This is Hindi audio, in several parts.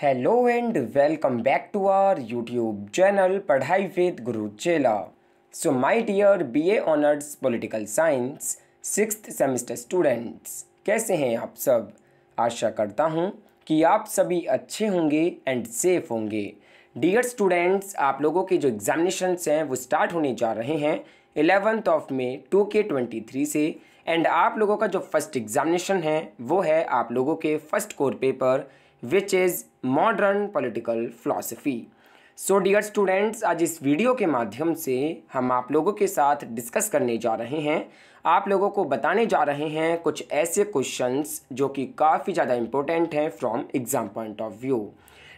Hello and welcome back to our YouTube channel पढ़ाई with Guru Chela so my dear BA honours political science six semester students कैसे हैं आप सब आशा करता हूँ कि आप सभी अच्छे होंगे एंड सेफ होंगे डियर स्टूडेंट्स आप लोगों के जो एग्जामिनेशंस हैं वो स्टार्ट होने जा रहे हैं eleventh of May two K twenty three से एंड आप लोगों का जो फर्स्ट एग्जामिनेशन है वो है आप लोगों के first core paper which is modern political philosophy so dear students आज इस वीडियो के माध्यम से हम आप लोगों के साथ डिस्कस करने जा रहे हैं आप लोगों को बताने जा रहे हैं कुछ ऐसे क्वेश्चंस जो कि काफ़ी ज़्यादा इम्पोर्टेंट हैं from exam point of view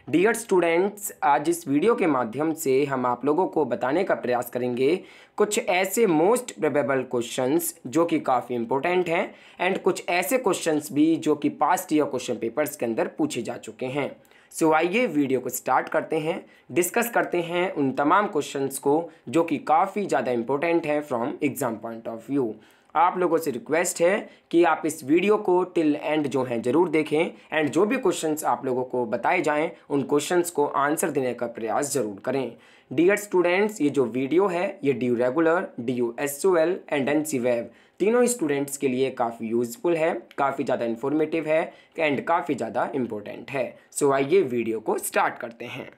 dear students आज इस वीडियो के माध्यम से हम आप लोगों को बताने का प्रयास करेंगे कुछ ऐसे मोस्ट प्रबेबल क्वेश्चंस जो कि काफ़ी इंपॉर्टेंट हैं एंड कुछ ऐसे क्वेश्चंस भी जो कि पास्ट ईयर क्वेश्चन पेपर्स के अंदर पूछे जा चुके हैं सो so, आइए वीडियो को स्टार्ट करते हैं डिस्कस करते हैं उन तमाम क्वेश्चंस को जो कि काफ़ी ज़्यादा इंपॉर्टेंट हैं from exam point of view आप लोगों से रिक्वेस्ट है कि आप इस वीडियो को टिल एंड जो है ज़रूर देखें एंड जो भी क्वेश्चंस आप लोगों को बताए जाएं उन क्वेश्चंस को आंसर देने का प्रयास ज़रूर करें डियर स्टूडेंट्स ये जो वीडियो है ये the regular D U S O L and N C web तीनों स्टूडेंट्स के लिए काफ़ी यूज़फुल है काफ़ी ज़्यादा इन्फॉर्मेटिव है एंड काफ़ी ज़्यादा इम्पोर्टेंट है सो so, आइए वीडियो को स्टार्ट करते हैं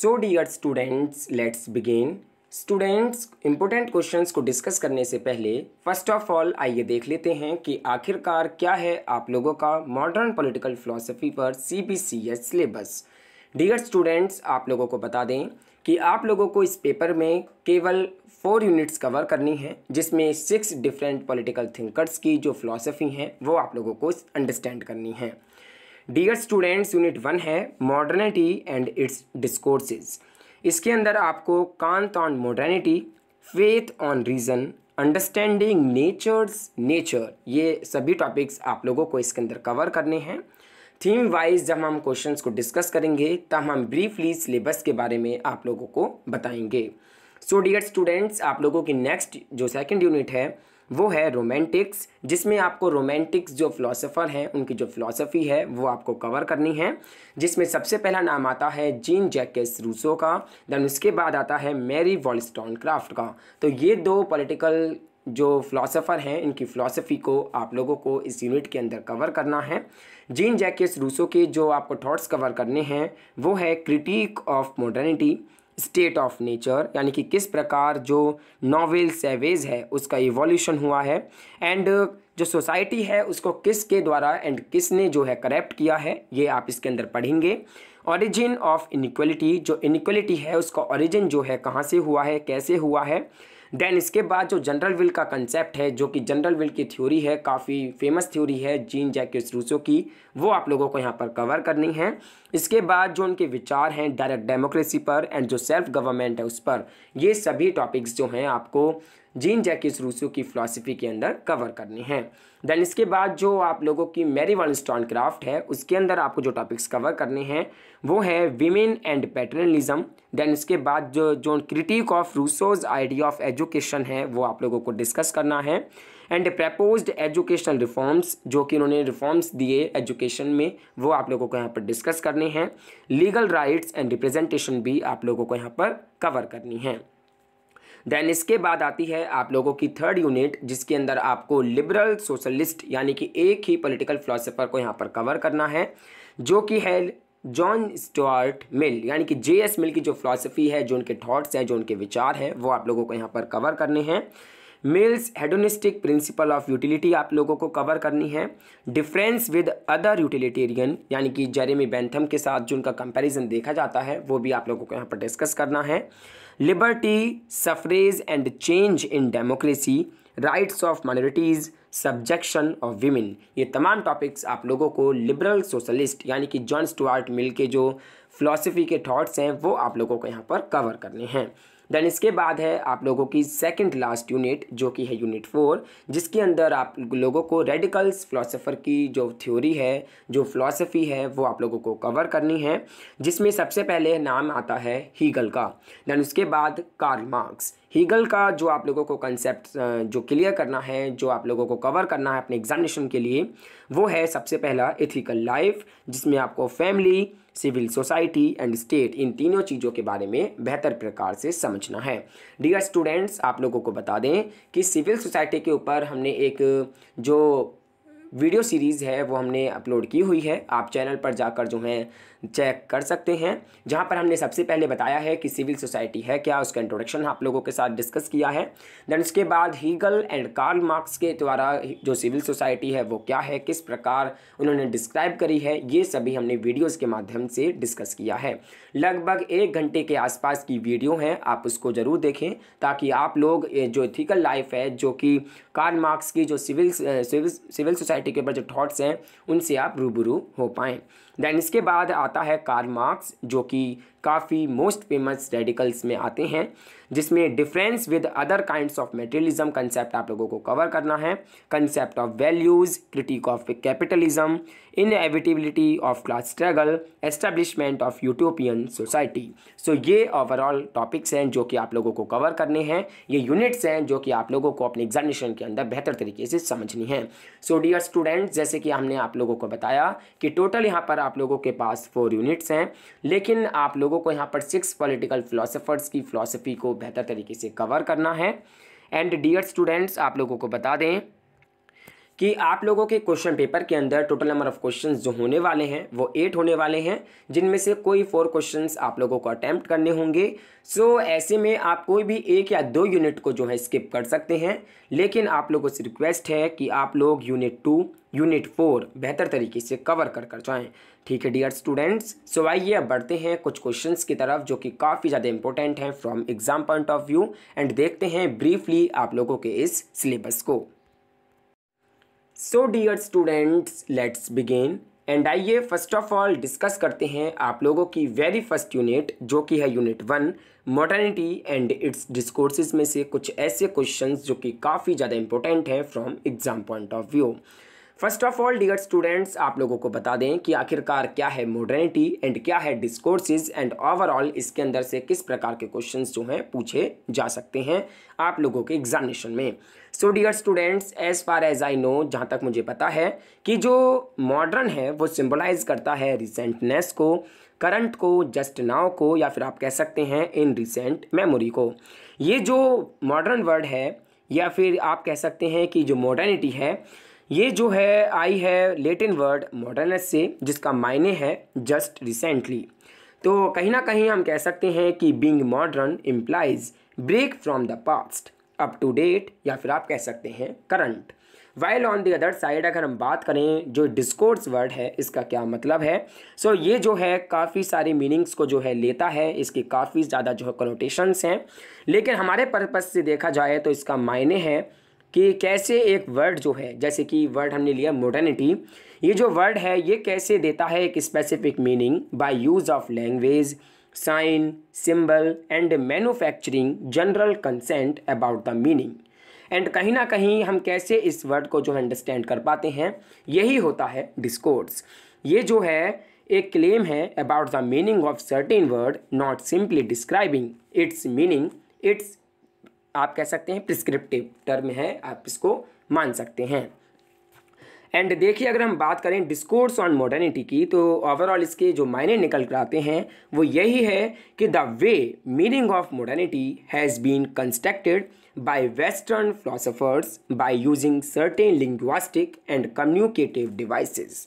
so dear students let's begin students important questions को डिस्कस करने से पहले फर्स्ट ऑफ ऑल आइए देख लेते हैं कि आखिरकार क्या है आप लोगों का मॉडर्न पॉलिटिकल फिलोसफी पर C B C S syllabus dear students आप लोगों को बता दें कि आप लोगों को इस पेपर में केवल फोर यूनिट्स कवर करनी है जिसमें सिक्स डिफरेंट पॉलिटिकल थिंकर्स की जो फिलोसफी हैं वो आप लोगों को अंडरस्टैंड करनी है डियर स्टूडेंट्स यूनिट वन है मॉडर्निटी एंड इट्स डिस्कोर्सेज़ इसके अंदर आपको Kant on modernity faith on reason understanding natures nature ये सभी टॉपिक्स आप लोगों को इसके अंदर कवर करने हैं थीम वाइज जब हम क्वेश्चंस को डिस्कस करेंगे तब हम ब्रीफली सिलेबस के बारे में आप लोगों को बताएंगे सो डियर स्टूडेंट्स आप लोगों की नेक्स्ट जो सेकंड यूनिट है वो है रोमांटिक्स जिसमें आपको रोमांटिक्स जो फ़िलासफ़र हैं उनकी जो फ़िलासफ़ी है वो आपको कवर करनी है जिसमें सबसे पहला नाम आता है जीन जैकेस रूसो का दैन उसके बाद आता है मैरी वॉलस्टॉन क्राफ्ट का तो ये दो पॉलिटिकल जो फ़िलासफ़र हैं इनकी फ़िलासफ़ी को आप लोगों को इस यूनिट के अंदर कवर करना है जीन जैकेस रूसो के जो आपको थाट्स कवर करने हैं वो है critique of modernity state of nature यानी कि किस प्रकार जो नॉवेल सेवेज है उसका इवोल्यूशन हुआ है एंड जो सोसाइटी है उसको किस के द्वारा एंड किसने जो है करप्ट किया है ये आप इसके अंदर पढ़ेंगे ऑरिजिन ऑफ इनक्वलिटी जो इनक्वलिटी है उसका ऑरिजिन जो है कहाँ से हुआ है कैसे हुआ है देन इसके बाद जो जनरल विल का कंसेप्ट है जो कि जनरल विल की थ्योरी है काफ़ी फेमस थ्योरी है जीन जैक्यूस रूसो की वो आप लोगों को यहाँ पर कवर करनी है इसके बाद जो उनके विचार हैं डायरेक्ट डेमोक्रेसी पर एंड जो सेल्फ गवर्नमेंट है उस पर ये सभी टॉपिक्स जो हैं आपको जीन जैकिस रूसो की फ़िलासफ़ी के अंदर कवर करनी है देन इसके बाद जो आप लोगों की मैरी वन स्टॉन क्राफ्ट है उसके अंदर आपको जो टॉपिक्स कवर करने हैं वो है विमेन एंड पैटर्नलिज्म देन इसके बाद जो जो critique of Rousseau's idea of education है वो आप लोगों को डिस्कस करना है एंड प्रपोज्ड एजुकेशनल रिफॉर्म्स जो कि उन्होंने रिफॉर्म्स दिए एजुकेशन में वो आप लोगों को यहाँ पर डिस्कस करने हैं लीगल राइट्स एंड रिप्रेजेंटेशन भी आप लोगों को यहाँ पर कवर करनी है देन इसके बाद आती है आप लोगों की थर्ड यूनिट जिसके अंदर आपको लिबरल सोशलिस्ट यानी कि एक ही पॉलिटिकल फिलोसफर को यहाँ पर कवर करना है जो कि है जॉन स्टुअर्ट मिल यानी कि जे एस मिल की जो फिलॉसफी है जो उनके थॉट्स हैं जो उनके विचार हैं वो आप लोगों को यहाँ पर कवर करने हैं Mill's hedonistic principle of utility आप लोगों को कवर करनी है डिफरेंस विद अदर यूटिलिटेरियन यानी कि जेरेमी बैंथम के साथ जो उनका कंपैरिजन देखा जाता है वो भी आप लोगों को यहाँ पर डिस्कस करना है liberty suffrage and change in democracy rights of minorities subjection of women ये तमाम टॉपिक्स आप लोगों को लिबरल सोशलिस्ट यानी कि जॉन स्टुअर्ट मिल के जो फिलोसफी के थॉट्स हैं वो आप लोगों को यहाँ पर कवर करने हैं देन इसके बाद है आप लोगों की सेकंड लास्ट यूनिट जो कि है यूनिट फोर जिसके अंदर आप लोगों को रेडिकल्स फिलोसोफर की जो थ्योरी है जो फिलोसफी है वो आप लोगों को कवर करनी है जिसमें सबसे पहले नाम आता है हीगल का दैन उसके बाद कार्ल मार्क्स हीगल का जो आप लोगों को कंसेप्ट जो क्लियर करना है जो आप लोगों को कवर करना है अपने एग्जामिनेशन के लिए वो है सबसे पहला इथिकल लाइफ जिसमें आपको family civil society and state इन तीनों चीज़ों के बारे में बेहतर प्रकार से समझना है डियर स्टूडेंट्स आप लोगों को बता दें कि सिविल सोसाइटी के ऊपर हमने एक जो वीडियो सीरीज़ है वो हमने अपलोड की हुई है आप चैनल पर जाकर जो है चेक कर सकते हैं जहाँ पर हमने सबसे पहले बताया है कि सिविल सोसाइटी है क्या उसका इंट्रोडक्शन आप लोगों के साथ डिस्कस किया है दैन उसके बाद हीगल एंड कार्ल मार्क्स के द्वारा जो सिविल सोसाइटी है वो क्या है किस प्रकार उन्होंने डिस्क्राइब करी है ये सभी हमने वीडियोज़ के माध्यम से डिस्कस किया है लगभग एक घंटे के आसपास की वीडियो हैं आप उसको ज़रूर देखें ताकि आप लोग जो इथिकल लाइफ है जो कि कार्ल मार्क्स की जो सिविल सिविल सिविल सोसाइटी के ऊपर जो थाट्स हैं उनसे आप रूबरू हो पाएँ दैन इसके बाद आता है कार्ल मार्क्स जो कि काफ़ी मोस्ट फेमस रेडिकल्स में आते हैं जिसमें difference with other kinds of materialism concept आप लोगों को कवर करना है concept of values critique of capitalism in inevitability of class struggle establishment of utopian society so ये ओवरऑल टॉपिक्स हैं जो कि आप लोगों को कवर करने हैं ये यूनिट्स हैं जो कि आप लोगों को अपने एग्जामिनेशन के अंदर बेहतर तरीके से समझनी है सो डियर स्टूडेंट जैसे कि हमने आप लोगों को बताया कि टोटल यहाँ पर आप लोगों के पास फोर यूनिट्स हैं लेकिन आप लोगों को यहाँ पर सिक्स पॉलिटिकल फिलोसफर्स की फ़िलासफ़ी को बेहतर तरीके से कवर करना है एंड डियर स्टूडेंट्स आप लोगों को बता दें कि आप लोगों के क्वेश्चन पेपर के अंदर टोटल नंबर ऑफ क्वेश्चन जो होने वाले हैं वो एट होने वाले हैं जिनमें से कोई फोर क्वेश्चन आप लोगों को अटैम्प्ट करने होंगे सो so, ऐसे में आप कोई भी एक या दो यूनिट को जो है स्किप कर सकते हैं लेकिन आप लोगों से रिक्वेस्ट है कि आप लोग यूनिट टू यूनिट फोर बेहतर तरीके से कवर कर कर जाएँ ठीक है डियर स्टूडेंट्स सो आइए अब बढ़ते हैं कुछ क्वेश्चंस की तरफ जो कि काफ़ी ज़्यादा इंपॉर्टेंट हैं from exam point of view and देखते हैं ब्रीफली आप लोगों के इस सिलेबस को so dear students let's begin and आइए फर्स्ट ऑफ ऑल डिस्कस करते हैं आप लोगों की वेरी फर्स्ट यूनिट जो कि है unit one modernity and its discourses में से कुछ ऐसे क्वेश्चंस जो कि काफ़ी ज़्यादा इंपॉर्टेंट हैं from exam point of view first of all dear students आप लोगों को बता दें कि आखिरकार क्या है मॉडर्निटी एंड क्या है डिस्कोर्सेज एंड ओवरऑल इसके अंदर से किस प्रकार के क्वेश्चन जो हैं पूछे जा सकते हैं आप लोगों के एग्जामिनेशन में so dear students as far as I know जहाँ तक मुझे पता है कि जो मॉडर्न है वो सिम्बलाइज करता है रिसेंटनेस को करंट को जस्ट नाव को या फिर आप कह सकते हैं इन रिसेंट मेमोरी को ये जो मॉडर्न वर्ड है या फिर आप कह सकते हैं कि जो मॉडर्निटी है ये जो है आई है लेटिन वर्ड मॉडर्नस से जिसका मायने है जस्ट रिसेंटली तो कहीं ना कहीं हम कह सकते हैं कि being modern implies break from the past up to date या फिर आप कह सकते हैं current while on the other side अगर हम बात करें जो डिस्कोर्स वर्ड है इसका क्या मतलब है सो so, ये जो है काफ़ी सारी मीनिंग्स को जो है लेता है इसके काफ़ी ज़्यादा जो है कनोटेशंस हैं लेकिन हमारे पर्पज़ से देखा जाए तो इसका मायने है कि कैसे एक वर्ड जो है जैसे कि वर्ड हमने लिया मॉडर्निटी ये जो वर्ड है ये कैसे देता है एक specific meaning by use of language sign symbol and manufacturing general consent about the meaning and कहीं ना कहीं हम कैसे इस वर्ड को जो अंडरस्टैंड कर पाते हैं यही होता है डिस्कोर्स ये जो है एक क्लेम है about the meaning of certain word not simply describing its meaning its आप कह सकते हैं प्रिस्क्रिप्टिव टर्म है आप इसको मान सकते हैं एंड देखिए अगर हम बात करें डिस्कोर्स ऑन मॉडर्निटी की तो ओवरऑल इसके जो मायने निकल कर आते हैं वो यही है कि the way meaning of modernity has been constructed by western philosophers by using certain linguistic and communicative devices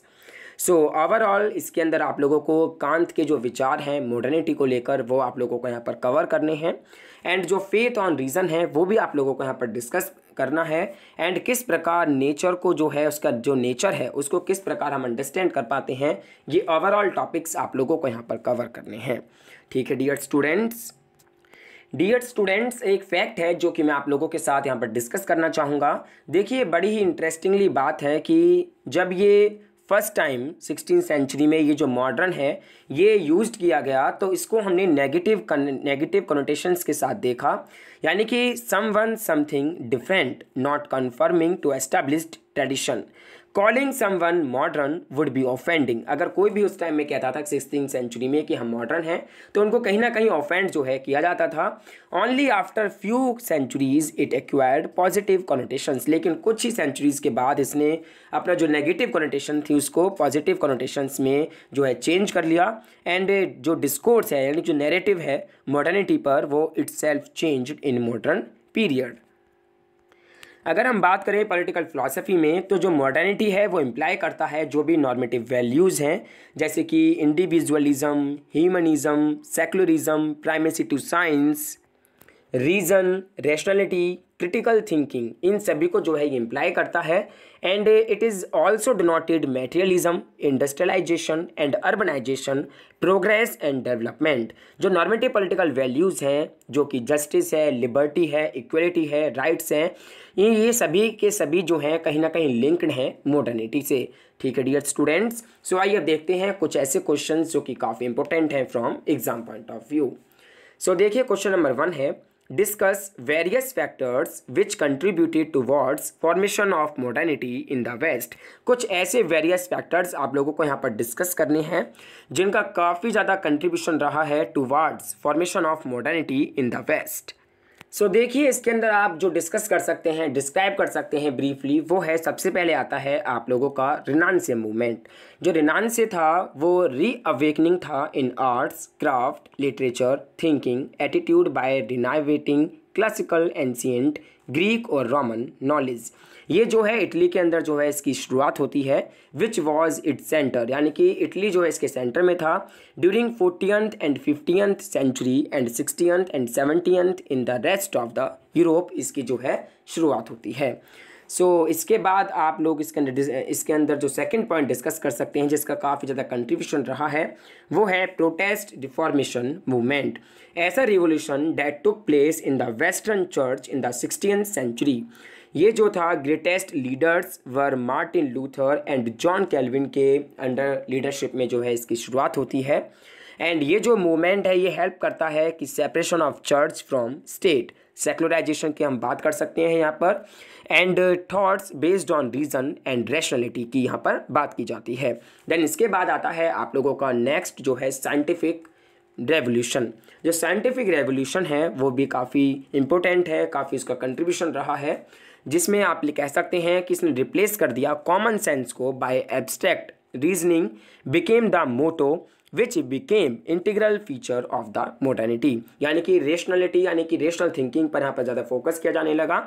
so so, overall इसके अंदर आप लोगों को कांत के जो विचार हैं मॉडर्निटी को लेकर वो आप लोगों को यहाँ पर कवर करने हैं एंड जो फेथ ऑन रीज़न है वो भी आप लोगों को यहाँ पर डिस्कस करना है एंड किस प्रकार नेचर को जो है उसका जो नेचर है उसको किस प्रकार हम अंडरस्टैंड कर पाते हैं ये ओवरऑल टॉपिक्स आप लोगों को यहाँ पर कवर करने हैं ठीक है डियर स्टूडेंट्स डियर स्टूडेंट्स एक फैक्ट है जो कि मैं आप लोगों के साथ यहाँ पर डिस्कस करना चाहूँगा देखिए बड़ी ही इंटरेस्टिंगली बात है कि जब ये फर्स्ट टाइम सिक्सटीन सेंचुरी में ये जो मॉडर्न है ये यूज किया गया तो इसको हमने नेगेटिव नेगेटिव कनोटेशंस के साथ देखा यानी कि someone something different not conforming to establish tradition calling someone modern would be offending अगर कोई भी उस टाइम में कहता था सिक्सटीन सेंचुरी में कि हम मॉडर्न हैं तो उनको कहीं ना कहीं ऑफेंड जो है किया जाता था only after few centuries it acquired positive connotation लेकिन कुछ ही सेंचुरीज के बाद इसने अपना जो नेगेटिव कॉनोटेशन थी उसको पॉजिटिव कॉनोटेशन में जो है चेंज कर लिया एंड जो डिस्कोर्स है यानी जो नेरेटिव है मॉडर्निटी पर वो itself change in modern period अगर हम बात करें पॉलिटिकल फ़िलासफ़ी में तो जो मॉडर्निटी है वो इम्प्लाई करता है जो भी नॉर्मेटिव वैल्यूज़ हैं जैसे कि individualism humanism secularism primacy to science reason rationality critical thinking इन सभी को जो है ये इम्प्लाई करता है and it is also denoted materialism industrialisation and urbanisation progress and development जो नॉर्मेटिव पॉलिटिकल वैल्यूज़ हैं जो कि जस्टिस है लिबर्टी है इक्वलिटी है राइट्स हैं ये ये सभी के सभी जो हैं कहीं ना कहीं लिंक्ड हैं मॉडर्निटी से ठीक है डियर स्टूडेंट्स सो आइए अब देखते हैं कुछ ऐसे क्वेश्चन जो कि काफ़ी इंपॉर्टेंट हैं from exam point of view so देखिए क्वेश्चन नंबर वन है discuss various factors which contributed to formation of modernity in the west कुछ ऐसे वेरियस फैक्टर्स आप लोगों को यहाँ पर डिस्कस करने हैं जिनका काफ़ी ज़्यादा कंट्रीब्यूशन रहा है to formation of modernity in the west so so, देखिए इसके अंदर आप जो डिस्कस कर सकते हैं डिस्क्राइब कर सकते हैं ब्रीफली वो है सबसे पहले आता है आप लोगों का रिनानसे मूवमेंट जो रिनानसे था वो री अवेकनिंग था in arts craft literature thinking attitude by renovating classical ancient Greek और रोमन नॉलेज ये जो है इटली के अंदर जो है इसकी शुरुआत होती है विच वॉज इट सेंटर यानी कि इटली जो है इसके सेंटर में था during fourteenth and fifteenth century and sixteenth and seventeenth in the rest of the Europe इसकी जो है शुरुआत होती है सो so, इसके बाद आप लोग इसके अंदर इसके अंदर जो सेकंड पॉइंट डिस्कस कर सकते हैं जिसका काफ़ी ज़्यादा कंट्रीब्यूशन रहा है वो है प्रोटेस्ट डिफॉर्मेशन मूवमेंट ऐसा revolution that took place in the western church in the sixteen century ये जो था greatest leaders were Martin Luther and John Calvin के अंडर लीडरशिप में जो है इसकी शुरुआत होती है एंड ये जो मोमेंट है ये हेल्प करता है कि separation of church from state secularisation की हम बात कर सकते हैं यहाँ पर and thoughts based on reason and rationality की यहाँ पर बात की जाती है देन इसके बाद आता है आप लोगों का नेक्स्ट जो है साइंटिफिक रेवोल्यूशन जो साइंटिफिक रेवोल्यूशन है वो भी काफ़ी इम्पोर्टेंट है काफ़ी इसका कंट्रीब्यूशन रहा है जिसमें आप कह सकते हैं कि इसने रिप्लेस कर दिया कॉमन सेंस को by abstract reasoning became the motto which became integral feature of the modernity यानी कि रेशनलिटी यानी कि रेशनल थिंकिंग पर यहाँ पर ज़्यादा फोकस किया जाने लगा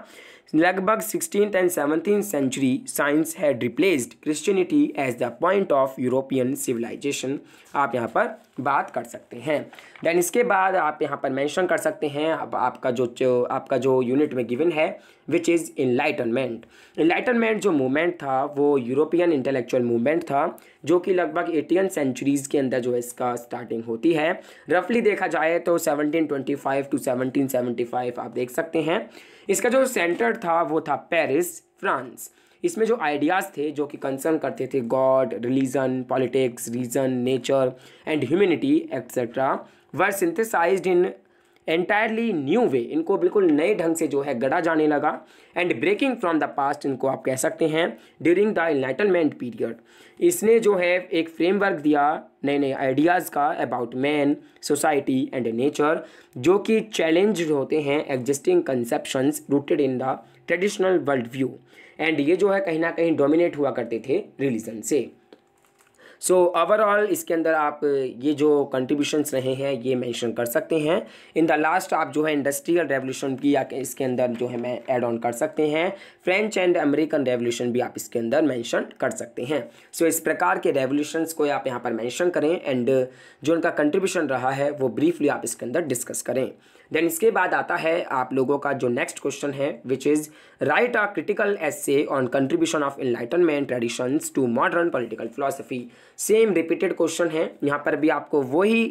लगभग sixteen and seventeen century science had replaced Christianity as the point of European civilisation आप यहाँ पर बात कर सकते हैं देन इसके बाद आप यहाँ पर मैंशन कर सकते हैं अब आपका जो, जो आपका जो यूनिट में गिवन है विच इज़ इनलाइटनमेंट इन्लाइटनमेंट जो मूवमेंट था वो यूरोपियन इंटेलेक्चुअल मूवमेंट था जो कि लगभग एटीन सेंचुरीज़ के अंदर जो है इसका स्टार्टिंग होती है रफली देखा जाए तो 1725 टू 1775 आप देख सकते हैं इसका जो सेंटर था वो था पेरिस फ्रांस इसमें जो आइडियाज़ थे जो कि कंसर्न करते थे god religion politics reason nature and humanity etcetera were synthesise in entirely new way इनको बिल्कुल नए ढंग से जो है गढ़ा जाने लगा and breaking from the past इनको आप कह सकते हैं ड्यूरिंग द इनाइटलमेंट पीरियड इसने जो है एक फ्रेमवर्क दिया नए नए आइडियाज़ का about man society and nature जो कि चैलेंज होते हैं existing conceptions rooted in the traditional world view and ये जो है कहीं ना कहीं डोमिनेट हुआ करते थे रिलीजन से सो so, ओवरऑल इसके अंदर आप ये जो कंट्रीब्यूशंस रहे हैं ये मेंशन कर सकते हैं इन द लास्ट आप जो है इंडस्ट्रियल रेवोल्यूशन की या इसके अंदर जो है मैं ऐड ऑन कर सकते हैं फ्रेंच एंड अमेरिकन रेवोल्यूशन भी आप इसके अंदर मेंशन कर सकते हैं सो so, इस प्रकार के रेवोल्यूशंस को आप यहाँ पर मैंशन करें एंड जो उनका कंट्रीब्यूशन रहा है वो ब्रीफली आप इसके अंदर डिस्कस करें देन इसके बाद आता है आप लोगों का जो नेक्स्ट क्वेश्चन है which is write a critical essay on contribution of enlightenment traditions to modern political philosophy same repeated question है यहाँ पर भी आपको वही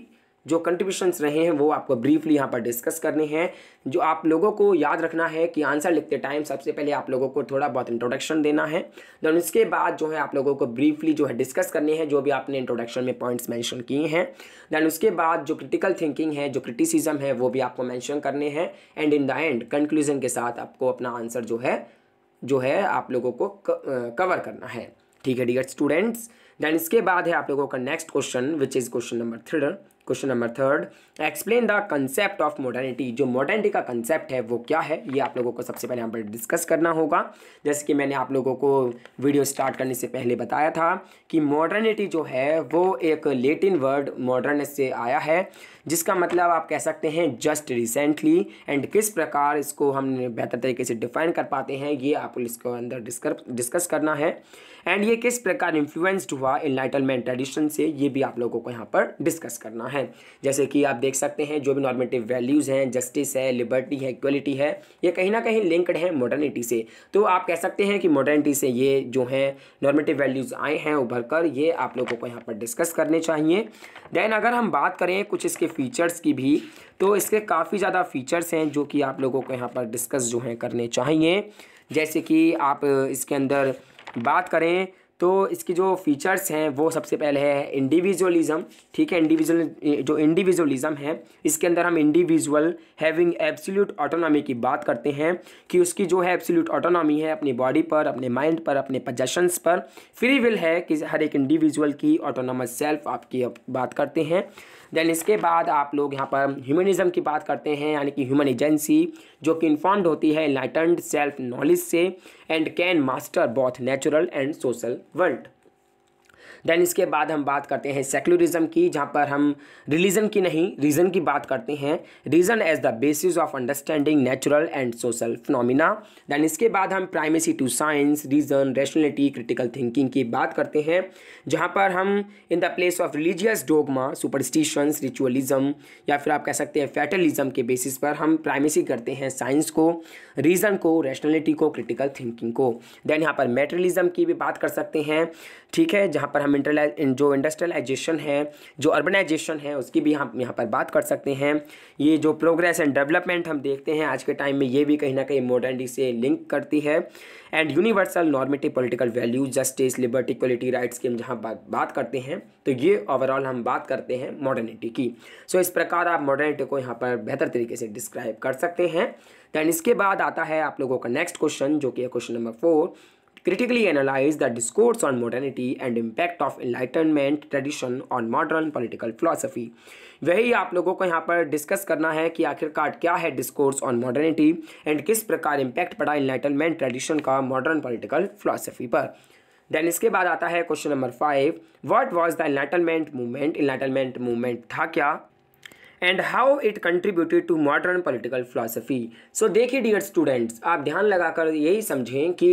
जो कंट्रीब्यूशंस रहे हैं वो आपको ब्रीफली यहाँ पर डिस्कस करने हैं जो आप लोगों को याद रखना है कि आंसर लिखते टाइम सबसे पहले आप लोगों को थोड़ा बहुत इंट्रोडक्शन देना है देन उसके बाद जो है आप लोगों को ब्रीफली जो है डिस्कस करने हैं जो भी आपने इंट्रोडक्शन में पॉइंट्स मैंशन किए हैं देन उसके बाद जो क्रिटिकल थिंकिंग है जो क्रिटिसिज्म है वो भी आपको मैंशन करने हैं and in the end conclusion के साथ आपको अपना आंसर जो है जो है आप लोगों को कवर करना है ठीक है डियर स्टूडेंट्स देन इसके बाद है आप लोगों का next question which is question number three question number third explain the concept of modernity जो मॉडर्निटी का कंसेप्ट है वो क्या है ये आप लोगों को सबसे पहले यहाँ पर डिस्कस करना होगा जैसे कि मैंने आप लोगों को वीडियो स्टार्ट करने से पहले बताया था कि मॉडर्निटी जो है वो एक लेटिन वर्ड मॉडर्न से आया है जिसका मतलब आप कह सकते हैं जस्ट रिसेंटली एंड किस प्रकार इसको हम बेहतर तरीके से डिफाइन कर पाते हैं ये आपको इसको अंदर डिस्कर डिस्कस करना है एंड ये किस प्रकार इन्फ्लुएंस्ड हुआ इनलाइटलमेंट ट्रेडिशन से ये भी आप लोगों को यहाँ पर डिस्कस करना है जैसे कि आप देख सकते हैं जो भी नॉर्मेटिव वैल्यूज़ हैं जस्टिस है लिबर्टी है इक्वलिटी है ये कहीं ना कहीं लिंक्ड है मॉडर्निटी से तो आप कह सकते हैं कि मॉडर्निटी से ये जो हैं नॉर्मेटिव वैल्यूज़ आए हैं उभर कर ये आप लोगों को यहाँ पर डिस्कस करने चाहिए देन अगर हम बात करें कुछ इसके फ़ीचर्स की भी तो इसके काफ़ी ज़्यादा फ़ीचर्स हैं जो कि आप लोगों को यहाँ पर डिस्कस जो हैं करने चाहिए जैसे कि आप इसके अंदर बात करें तो इसकी जो फीचर्स हैं वो सबसे पहले है इंडिविजुअलिज्म ठीक है इंडिविजुअल जो इंडिविजुअलिज्म है इसके अंदर हम इंडिविजुअल हैविंग एब्सोल्यूट ऑटोनॉमी की बात करते हैं कि उसकी जो है एब्सोल्यूट ऑटोनॉमी है अपनी बॉडी पर अपने माइंड पर अपने पजेशंस पर फ्री विल है कि हर एक इंडिविजुअल की ऑटोनॉमस सेल्फ आपकी बात करते हैं देन इसके बाद आप लोग यहाँ पर ह्यूमनिज़म की बात करते हैं यानी कि ह्यूमन एजेंसी जो कि इन्फॉर्म्ड होती है लाइटन सेल्फ नॉलेज से and can master both natural and social world then इसके बाद हम बात करते हैं सेकुलरिज्म की जहाँ पर हम रिलीजन की नहीं रीज़न की बात करते हैं reason as the basis of understanding natural and social phenomena then इसके बाद हम primacy to science reason rationality critical thinking की बात करते हैं जहाँ पर हम in the place of religious dogma superstitions ritualism या फिर आप कह सकते हैं फैटलिज्म के बेसिस पर हम प्राइमेसी करते हैं साइंस को रीज़न को रैशनलिटी को क्रिटिकल थिंकिंग को देन यहाँ पर मेटरलिज्म की भी बात कर सकते हैं ठीक है जहाँ पर हम हम जो इंडस्ट्रियलाइजेशन है जो अर्बनाइजेशन है उसकी भी हम यहाँ पर बात कर सकते हैं ये जो प्रोग्रेस एंड डेवलपमेंट हम देखते हैं आज के टाइम में ये भी कहीं ना कहीं मॉडर्निटी से लिंक करती है and universal normative political values justice liberty quality rights की हम जहाँ बात करते हैं तो ये ओवरऑल हम बात करते हैं मॉडर्निटी की सो so, इस प्रकार आप मॉडर्निटी को यहाँ पर बेहतर तरीके से डिस्क्राइब कर सकते हैं दैन इसके बाद आता है आप लोगों का नेक्स्ट क्वेश्चन जो कि है question number four critically analyze the discourse on modernity and impact of enlightenment tradition on modern political philosophy वही आप लोगों को यहाँ पर डिस्कस करना है कि आखिरकार क्या है डिस्कोर्स ऑन मॉडर्निटी एंड किस प्रकार इम्पैक्ट पड़ा इन्लाइटनमेंट ट्रेडिशन का मॉडर्न पॉलिटिकल फिलोसफी पर देन इसके बाद आता है question number five what was the enlightenment movement enlightenment movement था क्या and how it contributed to modern political philosophy so देखिए डियर स्टूडेंट्स आप ध्यान लगाकर यही समझें कि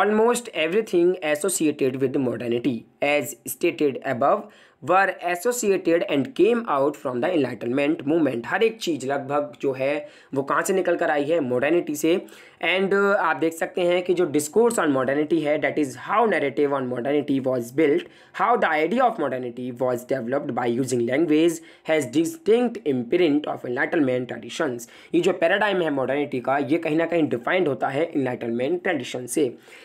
almost everything associated with modernity as stated above were associated and came out from the enlightenment movement हर एक चीज़ लगभग जो है वो कहाँ से निकल कर आई है मॉडर्निटी से एंड uh, आप देख सकते हैं कि जो डिस्कोर्स ऑन मॉडर्निटी है that is how narrative on modernity was built how the idea of modernity was developed by using language has distinct imprint of enlightenment traditions ये जो पैराडाइम है मॉडर्निटी का ये कहीं ना कहीं डिफाइंड होता है इलाइटनमेंट ट्रेडिशन से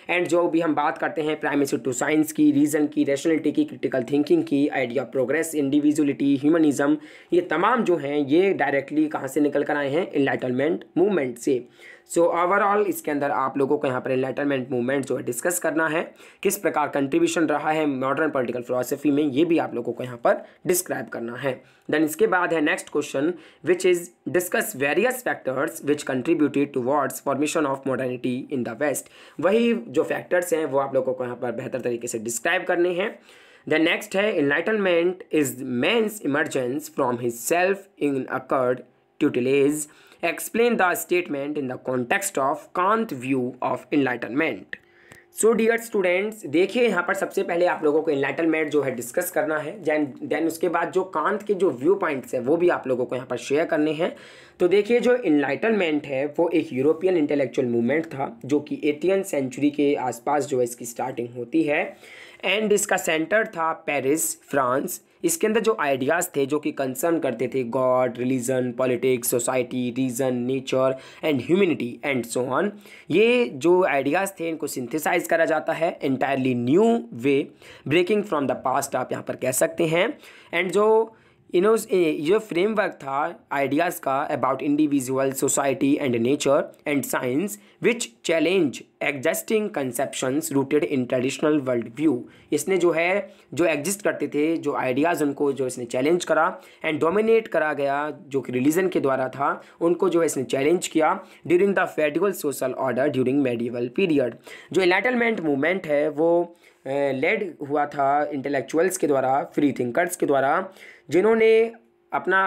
एंड जो भी हम बात करते हैं प्राइमेसी टू साइंस की रीज़न की रेशनलिटी की क्रिटिकल थिंकिंग की idea of progress individuality humanism ये तमाम जो हैं ये डायरेक्टली कहाँ से निकल कर आए हैं इलाइटलमेंट मूवमेंट से सो so, ओवरऑल इसके अंदर आप लोगों को यहाँ पर इलाइटलमेंट मूवमेंट जो है डिस्कस करना है किस प्रकार कंट्रीब्यूशन रहा है मॉडर्न पॉलिटिकल फिलोसफी में ये भी आप लोगों को यहाँ पर डिस्क्राइब करना है देन इसके बाद है next question which is discuss various factors which contributed towards formation of modernity in the west वही जो फैक्टर्स हैं वो आप लोगों को यहाँ पर बेहतर तरीके से डिस्क्राइब करने हैं The next है enlightenment is man's emergence from his self in occurred tutelage. Explain the statement in the context of Kant view of enlightenment. So dear students देखिए यहाँ पर सबसे पहले आप लोगों को इनलाइटलमेंट जो है डिस्कस करना है देन देन उसके बाद जो कांत के जो व्यू पॉइंट्स हैं वो भी आप लोगों को यहाँ पर शेयर करने हैं तो देखिए जो इनलाइटलमेंट है वो एक यूरोपियन इंटेलेक्चुअल मूवमेंट था जो कि एटीन सेंचुरी के आसपास जो है इसकी स्टार्टिंग होती है एंड इसका सेंटर था पेरिस फ्रांस इसके अंदर जो आइडियाज़ थे जो कि कंसर्न करते थे god religion politics society reason nature and humanity and so on ये जो आइडियाज़ थे इनको सिंथेसाइज करा जाता है entirely new way breaking from the past आप यहाँ पर कह सकते हैं एंड जो इन्होंने जो फ्रेमवर्क था आइडियाज़ का about individual society and nature and science which challenge existing conceptions rooted in traditional world view इसने जो है जो एग्जिस्ट करते थे जो आइडियाज़ उनको जो इसने चैलेंज करा एंड डोमिनेट करा गया जो कि रिलीजन के द्वारा था उनको जो इसने चैलेंज किया during the feudal social order during medieval period जो इलाइटलमेंट मूवमेंट है वो लेड हुआ था इंटेलेक्चुअल्स के द्वारा फ्री थिंकर्स के द्वारा जिन्होंने अपना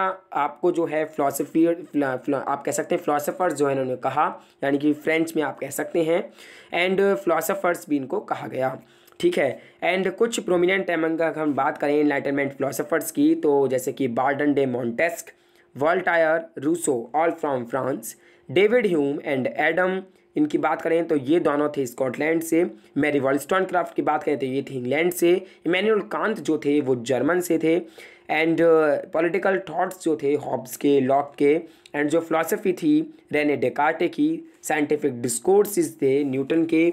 आपको जो है फ़िलासफ़ी आप कह सकते हैं फ़िलासफ़र्स जो है इन्होंने कहा यानी कि फ्रेंच में आप कह सकते हैं एंड फ़िलासफ़र्स भी इनको कहा गया ठीक है एंड कुछ प्रोमिनेंट एम अगर हम बात करें इन्लाइटनमेंट फ़िलासफ़र्स की तो जैसे कि Baron de Montesquieu Voltaire Rousseau all from France David Hume and Adam इनकी बात करें तो ये दोनों थे स्कॉटलैंड से मैरी वॉलस्टॉन क्राफ्ट की बात करें तो ये थे इंग्लैंड से इमैनुअल कांत जो थे वो जर्मन से थे एंड पॉलिटिकल थॉट्स जो थे हॉब्स के लॉक के एंड जो फिलासफ़ी थी रेने डेकार्टे की साइंटिफिक डिस्कोर्सेज थे न्यूटन के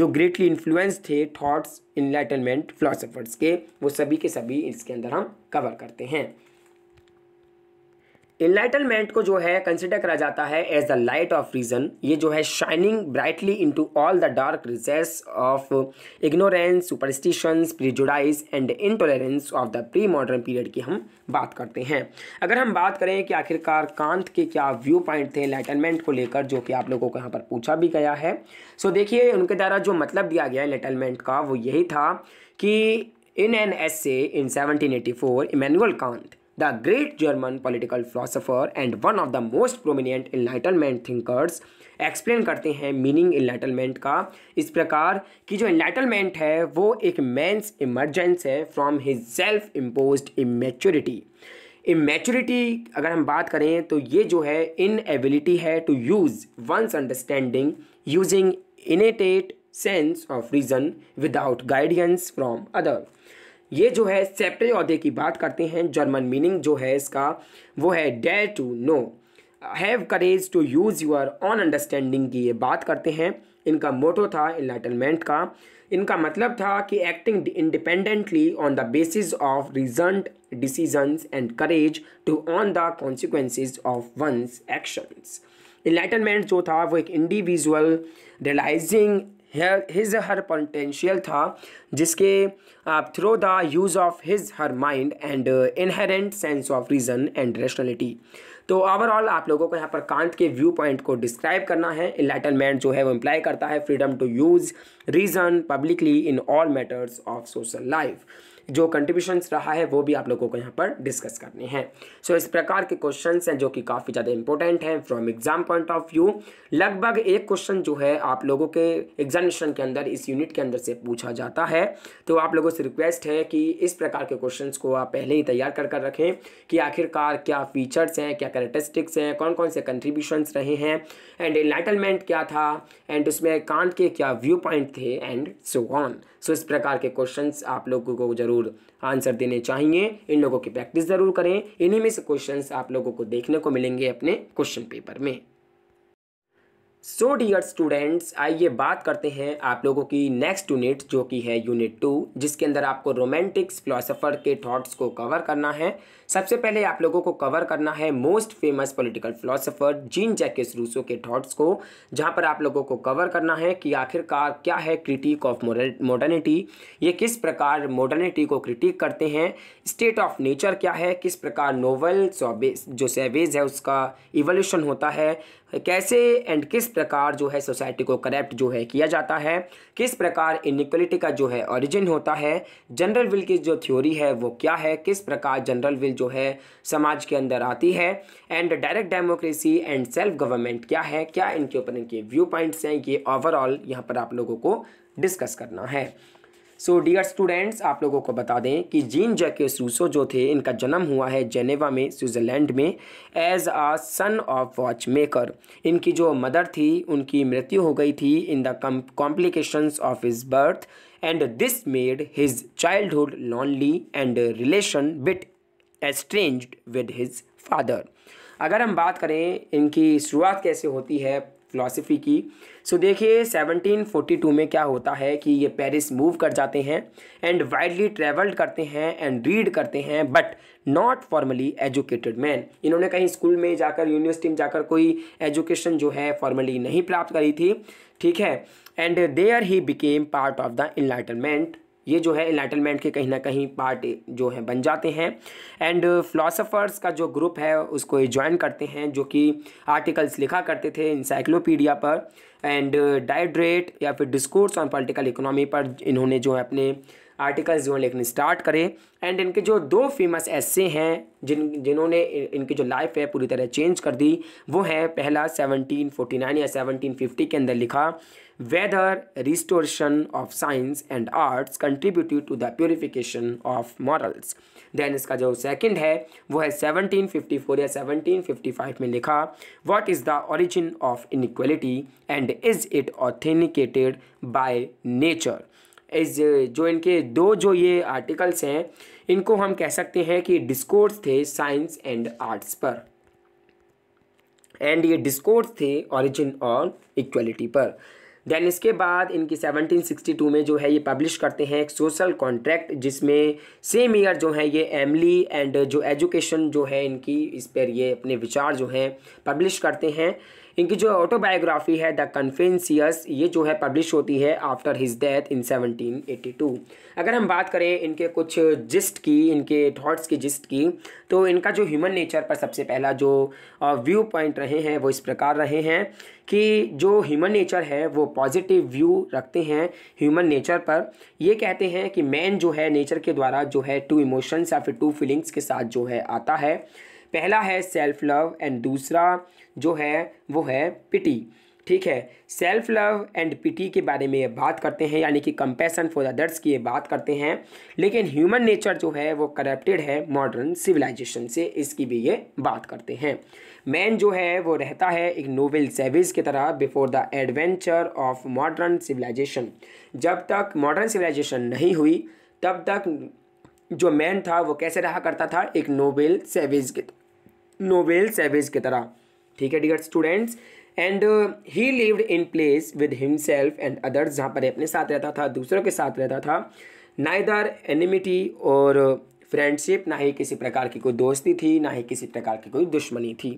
जो ग्रेटली इन्फ्लुएंस थे थॉट्स इनलाइटनमेंट फिलासफ़र्स के वो सभी के सभी इसके अंदर हम कवर करते हैं इनलाइटलमेंट को जो है कंसिडर करा जाता है as the light of reason ये जो है shining brightly into all the dark ridges of ignorance superstitions prejudice and intolerance of the pre modern period की हम बात करते हैं अगर हम बात करें कि आखिरकार कांत के क्या व्यू पॉइंट थे इनलाइटलमेंट को लेकर जो कि आप लोगों को यहाँ पर पूछा भी गया है सो so, देखिए उनके द्वारा जो मतलब दिया गया इनलाइटलमेंट का वो यही था कि in an essay in seventeen eighty four Immanuel Kant the great German political philosopher and one of the most prominent enlightenment thinkers explain करते हैं मीनिंग इन्लाइटलमेंट का इस प्रकार कि जो इन्लाइटलमेंट है वो एक मैंस इमरजेंस है from his self impose immaturity immaturity अगर हम बात करें तो ये जो है इन एबिलिटी है to use one's understanding using innate sense of reason without guidance from other ये जो है सेप्टे अहदे की बात करते हैं जर्मन मीनिंग जो है इसका वो है dare to know have courage to use your own understanding की ये बात करते हैं इनका मोटो था इलाइटलमेंट का इनका मतलब था कि acting independently on the basis of result decisions and courage to on the consequences of one's actions enlightenment जो था वो एक individual realising his her potential था जिसके through the use of his her mind and inherent sense of reason and rationality तो ओवरऑल आप लोगों को यहाँ पर कांत के व्यू पॉइंट को डिस्क्राइब करना है इलाइटनमेंट जो है वो इम्प्लाई करता है freedom to use reason publicly in all matters of social life जो कंट्रीब्यूशंस रहा है वो भी आप लोगों को यहाँ पर डिस्कस करने हैं सो so, इस प्रकार के क्वेश्चन हैं जो कि काफ़ी ज़्यादा इंपॉर्टेंट हैं from exam point of view लगभग एक क्वेश्चन जो है आप लोगों के एग्जामिनेशन के अंदर इस यूनिट के अंदर से पूछा जाता है तो आप लोगों से रिक्वेस्ट है कि इस प्रकार के क्वेश्चन को आप पहले ही तैयार कर कर रखें कि आखिरकार क्या फीचर्स हैं क्या करेक्टरिस्टिक्स हैं कौन कौन से कंट्रीब्यूशंस रहे हैं एंड एनलाइटलमेंट क्या था एंड उसमें कांट के क्या व्यू पॉइंट थे एंड सो ऑन सो इस प्रकार के क्वेश्चन आप लोगों को ज़रूर आंसर देने चाहिए इन लोगों की प्रैक्टिस ज़रूर करें इन्हीं में से क्वेश्चन आप लोगों को देखने को मिलेंगे अपने क्वेश्चन पेपर में सो डियर स्टूडेंट्स आइए बात करते हैं आप लोगों की नेक्स्ट यूनिट जो कि है यूनिट टू जिसके अंदर आपको रोमांटिक्स फिलोसोफर के थॉट्स को कवर करना है सबसे पहले आप लोगों को कवर करना है most famous political philosopher Jean Jacques Rousseau के थॉट्स को जहां पर आप लोगों को कवर करना है कि आखिरकार क्या है क्रिटिक ऑफ मॉडर्निटी ये किस प्रकार मॉडर्निटी को क्रिटिक करते हैं स्टेट ऑफ नेचर क्या है किस प्रकार नोवल जो सेवेज है उसका इवोल्यूशन होता है कैसे एंड किस प्रकार जो है सोसाइटी को करप्ट जो है किया जाता है किस प्रकार इनिक्वलिटी का जो है ओरिजिन होता है जनरल विल की जो थ्योरी है वो क्या है किस प्रकार जनरल विल जो है समाज के अंदर आती है and direct democracy and self government क्या है क्या इनके ऊपर इनके व्यू पॉइंट्स हैं ये ओवरऑल यहाँ पर आप लोगों को डिस्कस करना है सो डियर स्टूडेंट्स आप लोगों को बता दें कि जीन जैकेस रूसो जो थे इनका जन्म हुआ है जेनेवा में स्विट्ज़रलैंड में as a son of watch maker इनकी जो मदर थी उनकी मृत्यु हो गई थी in the complications of his birth and this made his childhood lonely and relation bit estrange with his father अगर हम बात करें इनकी शुरुआत कैसे होती है फ़िलासफ़ी की सो देखिए 1742 में क्या होता है कि ये पेरिस मूव कर जाते हैं एंड वाइडली ट्रेवल्ड करते हैं एंड रीड करते हैं but not formally educated man इन्होंने कहीं स्कूल में जाकर यूनिवर्सिटी में जाकर कोई एजुकेशन जो है फॉर्मली नहीं प्राप्त करी थी ठीक है and there he became part of the enlightenment ये जो है इलाइटलमेंट के कहीं ना कहीं पार्ट जो है बन जाते हैं एंड फिलोसोफर्स का जो ग्रुप है उसको ज्वाइन करते हैं जो कि आर्टिकल्स लिखा करते थे इंसाइक्लोपीडिया पर एंड डाइड्रेट uh, या फिर डिस्कोर्स ऑन पॉलिटिकल इकोनॉमी पर इन्होंने जो है अपने आर्टिकल्स जो है लिखने स्टार्ट करे एंड इनके जो दो फेमस ऐसे हैं जिन जिन्होंने इनकी जो लाइफ है पूरी तरह चेंज कर दी वो है पहला 1749 या 1750 के अंदर लिखा whether restoration of science and arts contributed to the purification of morals then इसका जो सेकेंड है वो है फोर या सेवनटीन फिफ्टी फाइव में लिखा what is the origin of inequality and is it authenticated by nature इस जो इनके दो जो ये आर्टिकल्स हैं इनको हम कह सकते हैं कि डिस्कोर्स थे साइंस एंड आर्ट्स पर एंड ये डिस्कोर्स थे ऑरिजिन ऑफ इक्वलिटी पर देन इसके बाद इनकी 1762 में जो है ये पब्लिश करते हैं एक सोशल कॉन्ट्रैक्ट जिसमें सेम ईयर जो है ये एमली एंड जो एजुकेशन जो है इनकी इस पर ये अपने विचार जो हैं पब्लिश करते हैं इनकी जो ऑटोबायोग्राफी है द कन्फेंसियस ये जो है पब्लिश होती है आफ्टर हिज डेथ इन 1782 अगर हम बात करें इनके कुछ जिस्ट की इनके थॉट्स की जिस्ट की तो इनका जो ह्यूमन नेचर पर सबसे पहला जो व्यू पॉइंट रहे हैं वो इस प्रकार रहे हैं कि जो ह्यूमन नेचर है वो पॉजिटिव व्यू रखते हैं ह्यूमन नेचर पर ये कहते हैं कि मैन जो है नेचर के द्वारा जो है टू इमोशंस या फिर टू फीलिंग्स के साथ जो है आता है पहला है सेल्फ लव एंड दूसरा जो है वो है पिटी ठीक है सेल्फ लव एंड पिटी के बारे में ये बात करते हैं यानी कि कंपेसन फॉर अदर्स की ये बात करते हैं लेकिन ह्यूमन नेचर जो है वो करप्टेड है मॉडर्न सिविलाइजेशन से इसकी भी ये बात करते हैं मैन जो है वो रहता है एक नोवेल सेविज की तरह before the adventure of modern civilization जब तक मॉडर्न सिविलाइजेशन नहीं हुई तब तक जो मैन था वो कैसे रहा करता था एक नोबेल सेविज के नोबेल सेविज की तरह ठीक है dear students and he lived in place with himself and others जहाँ पर अपने साथ रहता था दूसरों के साथ रहता था ना इधर एनिमिटी और फ्रेंडशिप ना ही किसी प्रकार की कोई दोस्ती थी ना ही किसी प्रकार की कोई दुश्मनी थी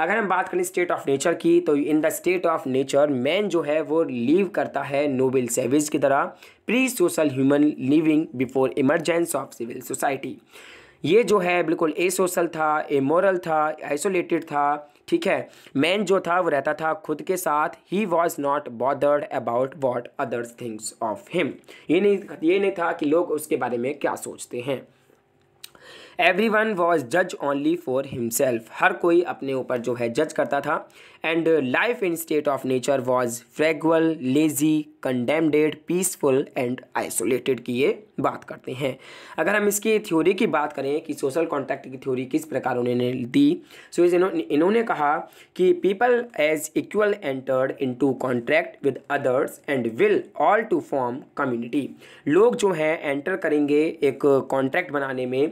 अगर हम बात करें स्टेट ऑफ नेचर की तो in the state of nature man जो है वो लीव करता है नोबेल सेविज की तरह pre social human living before emergence of civil society ये जो है बिल्कुल ए सोशल था ए मॉरल था आइसोलेटेड था ठीक है मैन जो था वो रहता था खुद के साथ ही was not bothered about what others things of him ये नहीं ये नहीं था कि लोग उसके बारे में क्या सोचते हैं एवरी वन वॉज जज ओनली फॉर हिमसेल्फ हर कोई अपने ऊपर जो है जज करता था and life in state of nature was frugal lazy contented peaceful and isolated की ये बात करते हैं अगर हम इसकी थ्योरी की बात करें कि सोशल कॉन्टैक्ट की थ्योरी किस प्रकार उन्होंने दी सो so, इन्होंने इन्होंने कहा कि people as equal entered into contract with others and will all to form community लोग जो हैं एंटर करेंगे एक कॉन्ट्रैक्ट बनाने में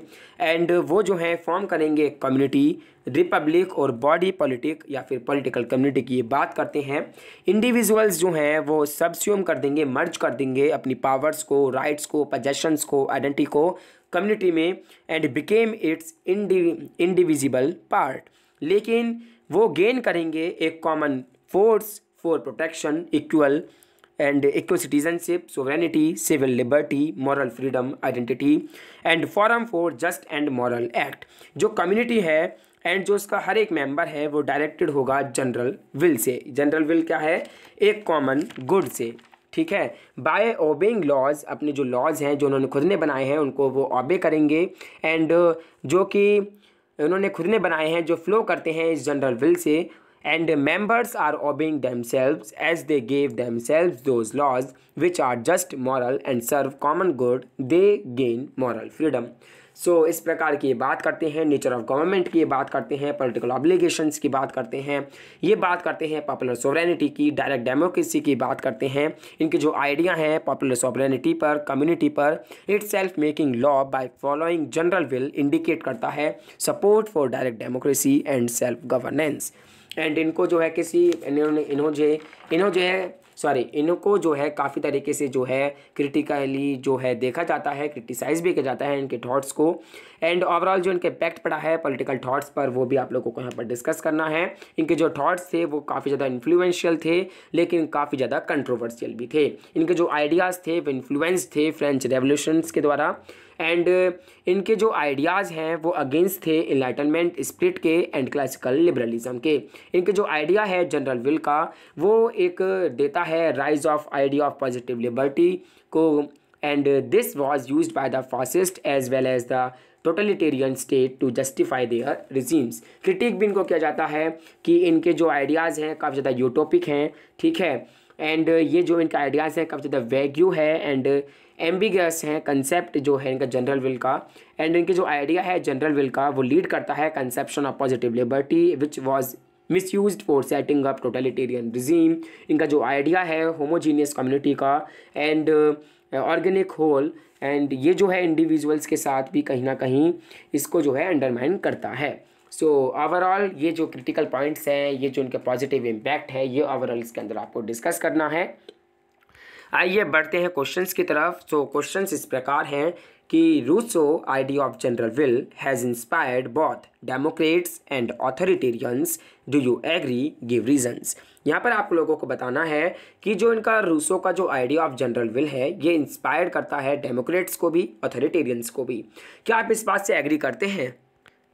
एंड वो जो हैं फॉर्म करेंगे कम्युनिटी रिपब्लिक और बॉडी पॉलिटिक या फिर पॉलिटिकल कम्युनिटी की बात करते हैं इंडिविजुअल्स जो हैं वो सब्स्यूम कर देंगे मर्ज कर देंगे अपनी पावर्स को राइट्स को पजेशंस को आइडेंटिटी को कम्युनिटी में and became its indivisible part लेकिन वो गेन करेंगे एक common force for protection equal and equal citizenship sovereignty civil liberty moral freedom identity and forum for just and moral act जो कम्युनिटी है एंड जो इसका हर एक मेंबर है वो डायरेक्टेड होगा जनरल विल से जनरल विल क्या है एक कॉमन गुड से ठीक है बाय ओबेइंग लॉज अपने जो लॉज हैं जो उन्होंने खुद ने बनाए हैं उनको वो ओबे करेंगे एंड uh, जो कि उन्होंने खुद ने बनाए हैं जो फ्लो करते हैं इस जनरल विल से and members are obeying themselves as they gave themselves those laws which are just moral and serve common good they gain moral freedom so so, इस प्रकार की बात करते हैं नेचर ऑफ गवर्नमेंट की बात करते हैं पॉलिटिकल ऑब्लिगेशंस की बात करते हैं ये बात करते हैं पॉपुलर सोवरेनिटी की डायरेक्ट डेमोक्रेसी की बात करते हैं इनके जो आइडिया हैं पॉपुलर सोवरेनिटी पर कम्युनिटी पर itself making law by following general will indicate करता है support for direct democracy and self governance and इनको जो है किसी इन्होंने इन्हों जो है सॉरी इनको जो है काफ़ी तरीके से जो है क्रिटिकली जो है देखा जाता है क्रिटिसाइज भी किया जाता है इनके थॉट्स को एंड ओवरऑल जो इनके इम्पैक्ट पड़ा है पॉलिटिकल थाट्स पर वो भी आप लोगों को यहाँ पर डिस्कस करना है इनके जो थाट्स थे वो काफ़ी ज़्यादा इन्फ्लुएंशियल थे लेकिन काफ़ी ज़्यादा कंट्रोवर्शियल भी थे इनके जो आइडियाज़ थे वो इन्फ्लुएंस थे फ्रेंच रेवोल्यूशंस के द्वारा एंड इनके जो आइडियाज़ हैं वो अगेंस्ट थे इन्लाइटनमेंट स्प्रिट के एंड क्लासिकल लिबरलिज्म के इनके जो आइडिया है जनरल विल का वो एक देता है rise of idea of positive liberty को and this was use by the fascist as well as the totalitarian state to justify their regimes critic भी इनको किया जाता है कि इनके जो आइडियाज़ हैं काफ़ी ज़्यादा यूटोपिक हैं ठीक है एंड ये जो इनका आइडियाज़ हैं काफ़ी ज़्यादा वैग्यू है एंड एम्बिगस हैं कंसेप्ट जो है इनका जनरल विल का एंड इनके जो आइडिया है जनरल विल का वो लीड करता है conception of positive liberty which was misuse for setting up totalitarian regime इनका जो आइडिया है होमोजीनियस कम्युनिटी का एंड ऑर्गेनिक होल एंड ये जो है इंडिविजुअल्स के साथ भी कहीं ना कहीं इसको जो है अंडरमाइन करता है सो so, ओवरऑल ये जो क्रिटिकल पॉइंट्स हैं ये जो उनके पॉजिटिव इम्पैक्ट है ये ओवरऑल इसके अंदर आपको डिस्कस करना है आइए बढ़ते हैं क्वेश्चंस की तरफ सो so, क्वेश्चंस इस प्रकार हैं कि Rousseau idea of general will has inspired both democrats and authoritarians do you agree give reasons यहाँ पर आप लोगों को बताना है कि जो इनका रूसो का जो आइडिया ऑफ जनरल विल है ये इंस्पायर करता है डेमोक्रेट्स को भी अथॉरिटेरियंस को भी क्या आप इस बात से एग्री करते हैं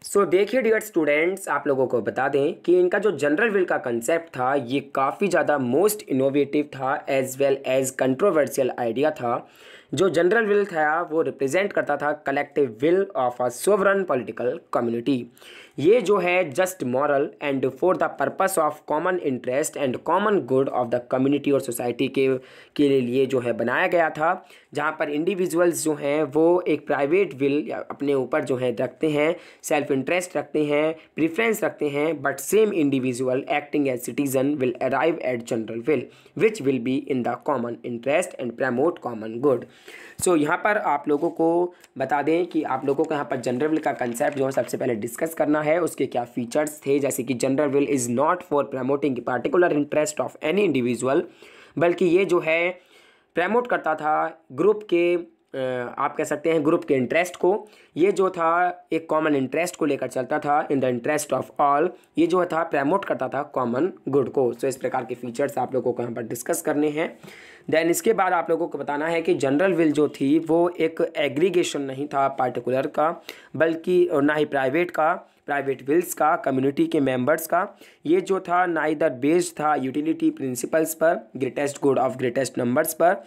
सो so, देखिए डियर स्टूडेंट्स आप लोगों को बता दें कि इनका जो जनरल विल का कंसेप्ट था ये काफ़ी ज़्यादा मोस्ट इनोवेटिव था as well as controversial idea था जो जनरल विल था वो रिप्रेजेंट करता था collective will of a sovereign political community ये जो है just moral and for the purpose of common interest and common good of the community और सोसाइटी के के लिए जो है बनाया गया था जहाँ पर इंडिविजुअल्स जो हैं वो एक प्राइवेट विल अपने ऊपर जो है रखते हैं सेल्फ इंटरेस्ट रखते हैं प्रिफ्रेंस रखते हैं but same individual acting as citizen will arrive at general will which will be in the common interest and promote common good so यहाँ पर आप लोगों को बता दें कि आप लोगों को यहाँ पर जनरल विल का कंसेप्ट जो है सबसे पहले डिस्कस करना है उसके क्या फीचर्स थे जैसे कि general will is not for promoting particular interest of any individual बल्कि ये जो है प्रमोट करता था ग्रुप के आप कह सकते हैं ग्रुप के इंटरेस्ट को ये जो था एक कॉमन इंटरेस्ट को लेकर चलता था in the interest of all ये जो था प्रमोट करता था कॉमन गुड को सो so, इस प्रकार के फीचर्स आप लोगों को यहाँ पर डिस्कस करने हैं देन इसके बाद आप लोगों को बताना है कि जनरल विल जो थी वो एक एग्रीगेशन नहीं था पार्टिकुलर का बल्कि ना ही प्राइवेट का प्राइवेट बिल्स का कम्युनिटी के मेंबर्स का ये जो था नाइदर बेस्ड था यूटिलिटी प्रिंसिपल्स पर greatest good of greatest numbers पर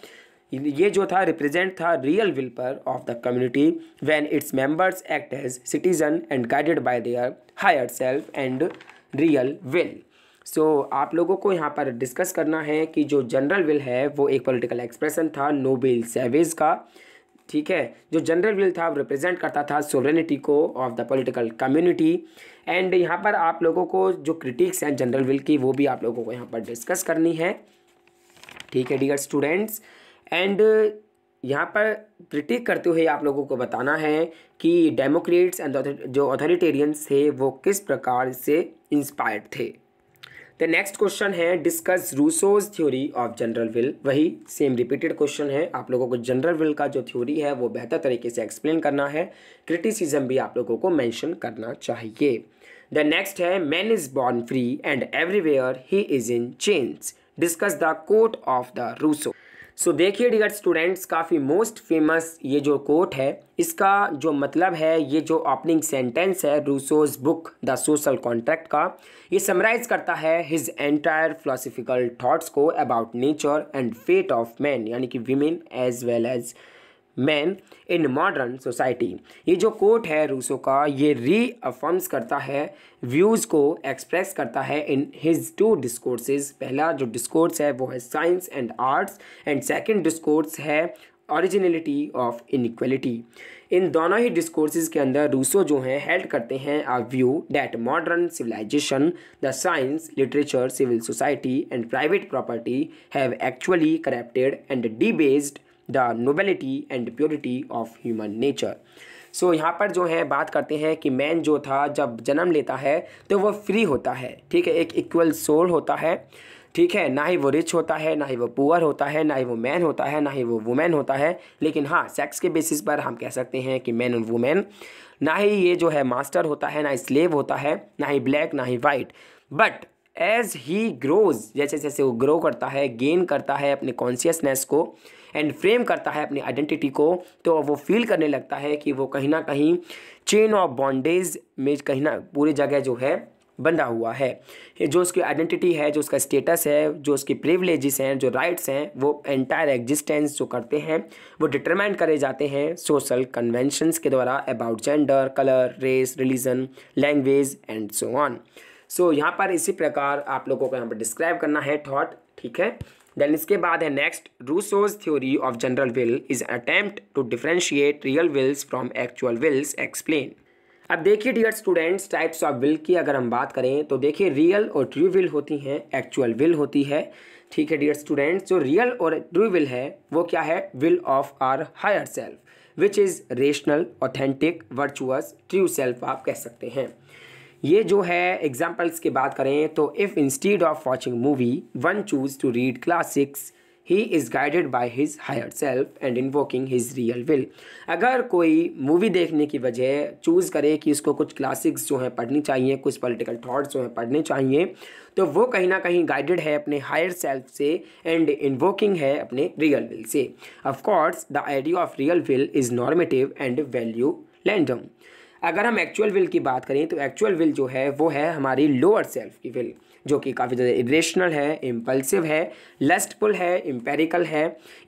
ये जो था रिप्रेजेंट था रियल विल पर of the community when its members act as citizen and guided by their higher self and real will so आप लोगों को यहाँ पर डिस्कस करना है कि जो जनरल विल है वो एक पॉलिटिकल एक्सप्रेशन था नोबेल सेवेज का ठीक है जो जनरल विल था रिप्रेजेंट करता था सोवरेनिटी को of the political community and यहाँ पर आप लोगों को जो क्रिटिक्स हैं जनरल विल की वो भी आप लोगों को यहाँ पर डिस्कस करनी है ठीक है डियर स्टूडेंट्स एंड यहाँ पर क्रिटिक करते हुए आप लोगों को बताना है कि डेमोक्रेट्स एंड जो अथॉरिटेरियंस थे वो किस प्रकार से इंस्पायर्ड थे द नेक्स्ट क्वेश्चन है discuss Rousseau's theory of general will वही सेम रिपीटेड क्वेश्चन है आप लोगों को जनरल विल का जो थ्योरी है वो बेहतर तरीके से एक्सप्लेन करना है क्रिटिसिज्म भी आप लोगों को मैंशन करना चाहिए द नेक्स्ट है man is born free and everywhere he is in chains discuss the quote of the Rousseau so देखिए डियर स्टूडेंट्स काफ़ी मोस्ट फेमस ये जो कोट है इसका जो मतलब है ये जो ओपनिंग सेंटेंस है Rousseau's book the social contract का ये समराइज करता है हिज एंटायर फिलोसफिकल थाट्स को about nature and fate of man यानी कि women as well as man in modern society ये जो कोट है रूसो का ये रीअफर्म्स करता है व्यूज़ को एक्सप्रेस करता है इन हिज टू डिस्कोर्सेज पहला जो डिस्कोर्स है वो है science and arts and second discourse है ऑरिजिनलिटी ऑफ इनक्वलिटी इन दोनों ही डिस्कोर्सेज के अंदर रूसो जो हैं हेल्ड करते हैं a view that modern civilization the science literature civil society and private property have actually corrupted and debased the nobility and purity of human nature so यहाँ पर जो है बात करते हैं कि मैन जो था जब जन्म लेता है तो वो फ्री होता है ठीक है एक इक्वल सोल होता है ठीक है ना ही वो रिच होता है ना ही वो पुअर होता है ना ही वो मैन होता है ना ही वो वुमेन होता है लेकिन हाँ सेक्स के बेसिस पर हम कह सकते हैं कि मैन और वुमेन ना ही ये जो है मास्टर होता है ना ही स्लेव होता है ना ही ब्लैक ना ही white but as he grows जैसे जैसे वो ग्रो करता है गेन करता है अपने कॉन्शियसनेस को एंड फ्रेम करता है अपनी आइडेंटिटी को तो वो फील करने लगता है कि वो कहीं ना कहीं चेन ऑफ बॉन्डेज में कहीं ना पूरी जगह जो है बंधा हुआ है जो उसकी आइडेंटिटी है जो उसका स्टेटस है जो उसकी प्रिवलेजेस हैं जो राइट्स हैं वो एंटायर एग्जिस्टेंस जो करते हैं वो डिटरमाइन करे जाते हैं सोशल कन्वेंशंस के द्वारा about gender colour race religion language and so on so यहाँ पर इसी प्रकार आप लोगों को यहाँ पर डिस्क्राइब करना है थॉट ठीक है देन इसके बाद है next Rousseau's theory of general will is attempt to differentiate real wills from actual wills explain अब देखिए dear students types of will की अगर हम बात करें तो देखिए रियल और ट्रू विल होती हैं एक्चुअल विल होती है ठीक है डियर स्टूडेंट्स जो रियल और ट्रू विल है वो क्या है will of our higher self which is rational authentic virtuous true self आप कह सकते हैं ये जो है एग्जाम्पल्स की बात करें तो if instead of watching movie one choose to read classics he is guided by his higher self and invoking his real will अगर कोई मूवी देखने की वजह चूज़ करे कि उसको कुछ क्लासिक्स जो हैं पढ़नी चाहिए कुछ पोलिटिकल थाट्स जो हैं पढ़ने चाहिए तो वो कहीं ना कहीं गाइडेड है अपने हायर सेल्फ से एंड इन वोकिंग है अपने रियल विल से of course the idea of real will is normative and value laden अगर हम एक्चुअल विल की बात करें तो एक्चुअल विल जो है वो है हमारी लोअर सेल्फ की विल जो कि काफ़ी ज़्यादा इरेशनल है इम्पल्सिव है लस्टफुल है इम्पेरिकल है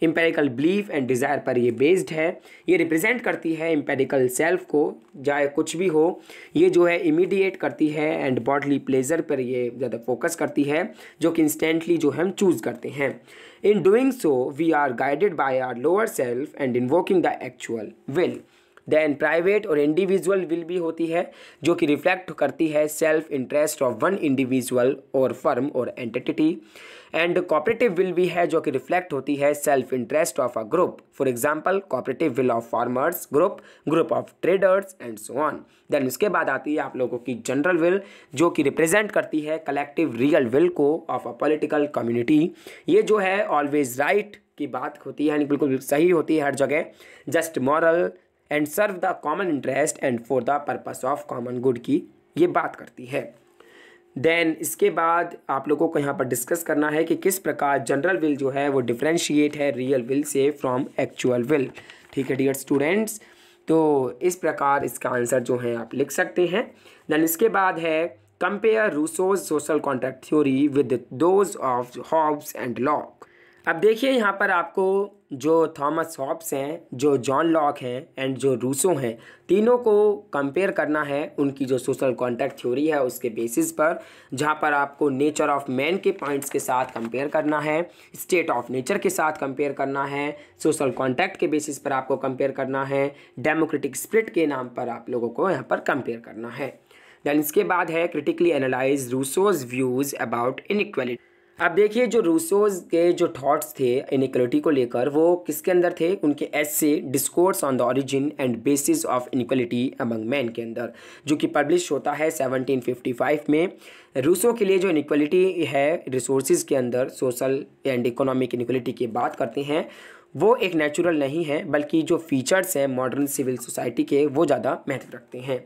इम्पेरिकल बिलीफ एंड डिज़ायर पर ये बेस्ड है ये रिप्रेजेंट करती है इम्पेरिकल सेल्फ को चाहे कुछ भी हो ये जो है इमीडिएट करती है एंड बॉडली प्लेजर पर ये ज़्यादा फोकस करती है जो कि इंस्टेंटली जो हम चूज़ करते हैं in doing so we are guided by our lower self and in the actual will then private और इंडिविजुअल विल भी होती है जो कि रिफ्लेक्ट करती है self interest of one individual और फर्म और एंटिटी एंड कॉपरेटिव विल भी है जो कि रिफ्लेक्ट होती है self interest of a group for example cooperative will of farmers group group of traders and so on then उसके बाद आती है आप लोगों की जनरल विल जो कि रिप्रेजेंट करती है कलेक्टिव रियल विल को ऑफ अ पोलिटिकल कम्युनिटी ये जो है ऑलवेज राइट right की बात होती है यानी बिल्कुल सही होती है हर जगह just moral and serve the common interest and for the purpose of common good की ये बात करती है देन इसके बाद आप लोगों को यहाँ पर डिस्कस करना है कि किस प्रकार जनरल विल जो है वो डिफ्रेंशिएट है रियल विल से फ्रॉम एक्चुअल विल ठीक है डियर स्टूडेंट्स तो इस प्रकार इसका आंसर जो है आप लिख सकते हैं देन इसके बाद है compare Rousseau's social contract theory with those of Hobbes and Locke अब देखिए यहाँ पर आपको जो थॉमस हॉब्स हैं जो जॉन लॉक हैं एंड जो रूसो हैं तीनों को कंपेयर करना है उनकी जो सोशल कॉन्टैक्ट थ्योरी है उसके बेसिस पर जहाँ पर आपको नेचर ऑफ मैन के पॉइंट्स के साथ कंपेयर करना है स्टेट ऑफ नेचर के साथ कंपेयर करना है सोशल कॉन्टैक्ट के बेसिस पर आपको कंपेयर करना है डेमोक्रेटिक स्प्रिट के नाम पर आप लोगों को यहाँ पर कंपेयर करना है देन इसके बाद है critically analyse Rousseau's views about inequality अब देखिए जो रूसोज के जो थॉट्स थे इनक्वलिटी को लेकर वो किसके अंदर थे उनके essay discourse on the origin and basis of inequality among man के अंदर जो कि पब्लिश होता है 1755 में रूसों के लिए जो इनक्वलिटी है रिसोर्स के अंदर सोशल एंड इकोनॉमिक इनक्वलिटी की बात करते हैं वो एक नेचुरल नहीं है बल्कि जो फीचर्स हैं मॉडर्न सिविल सोसाइटी के वो ज़्यादा महत्व रखते हैं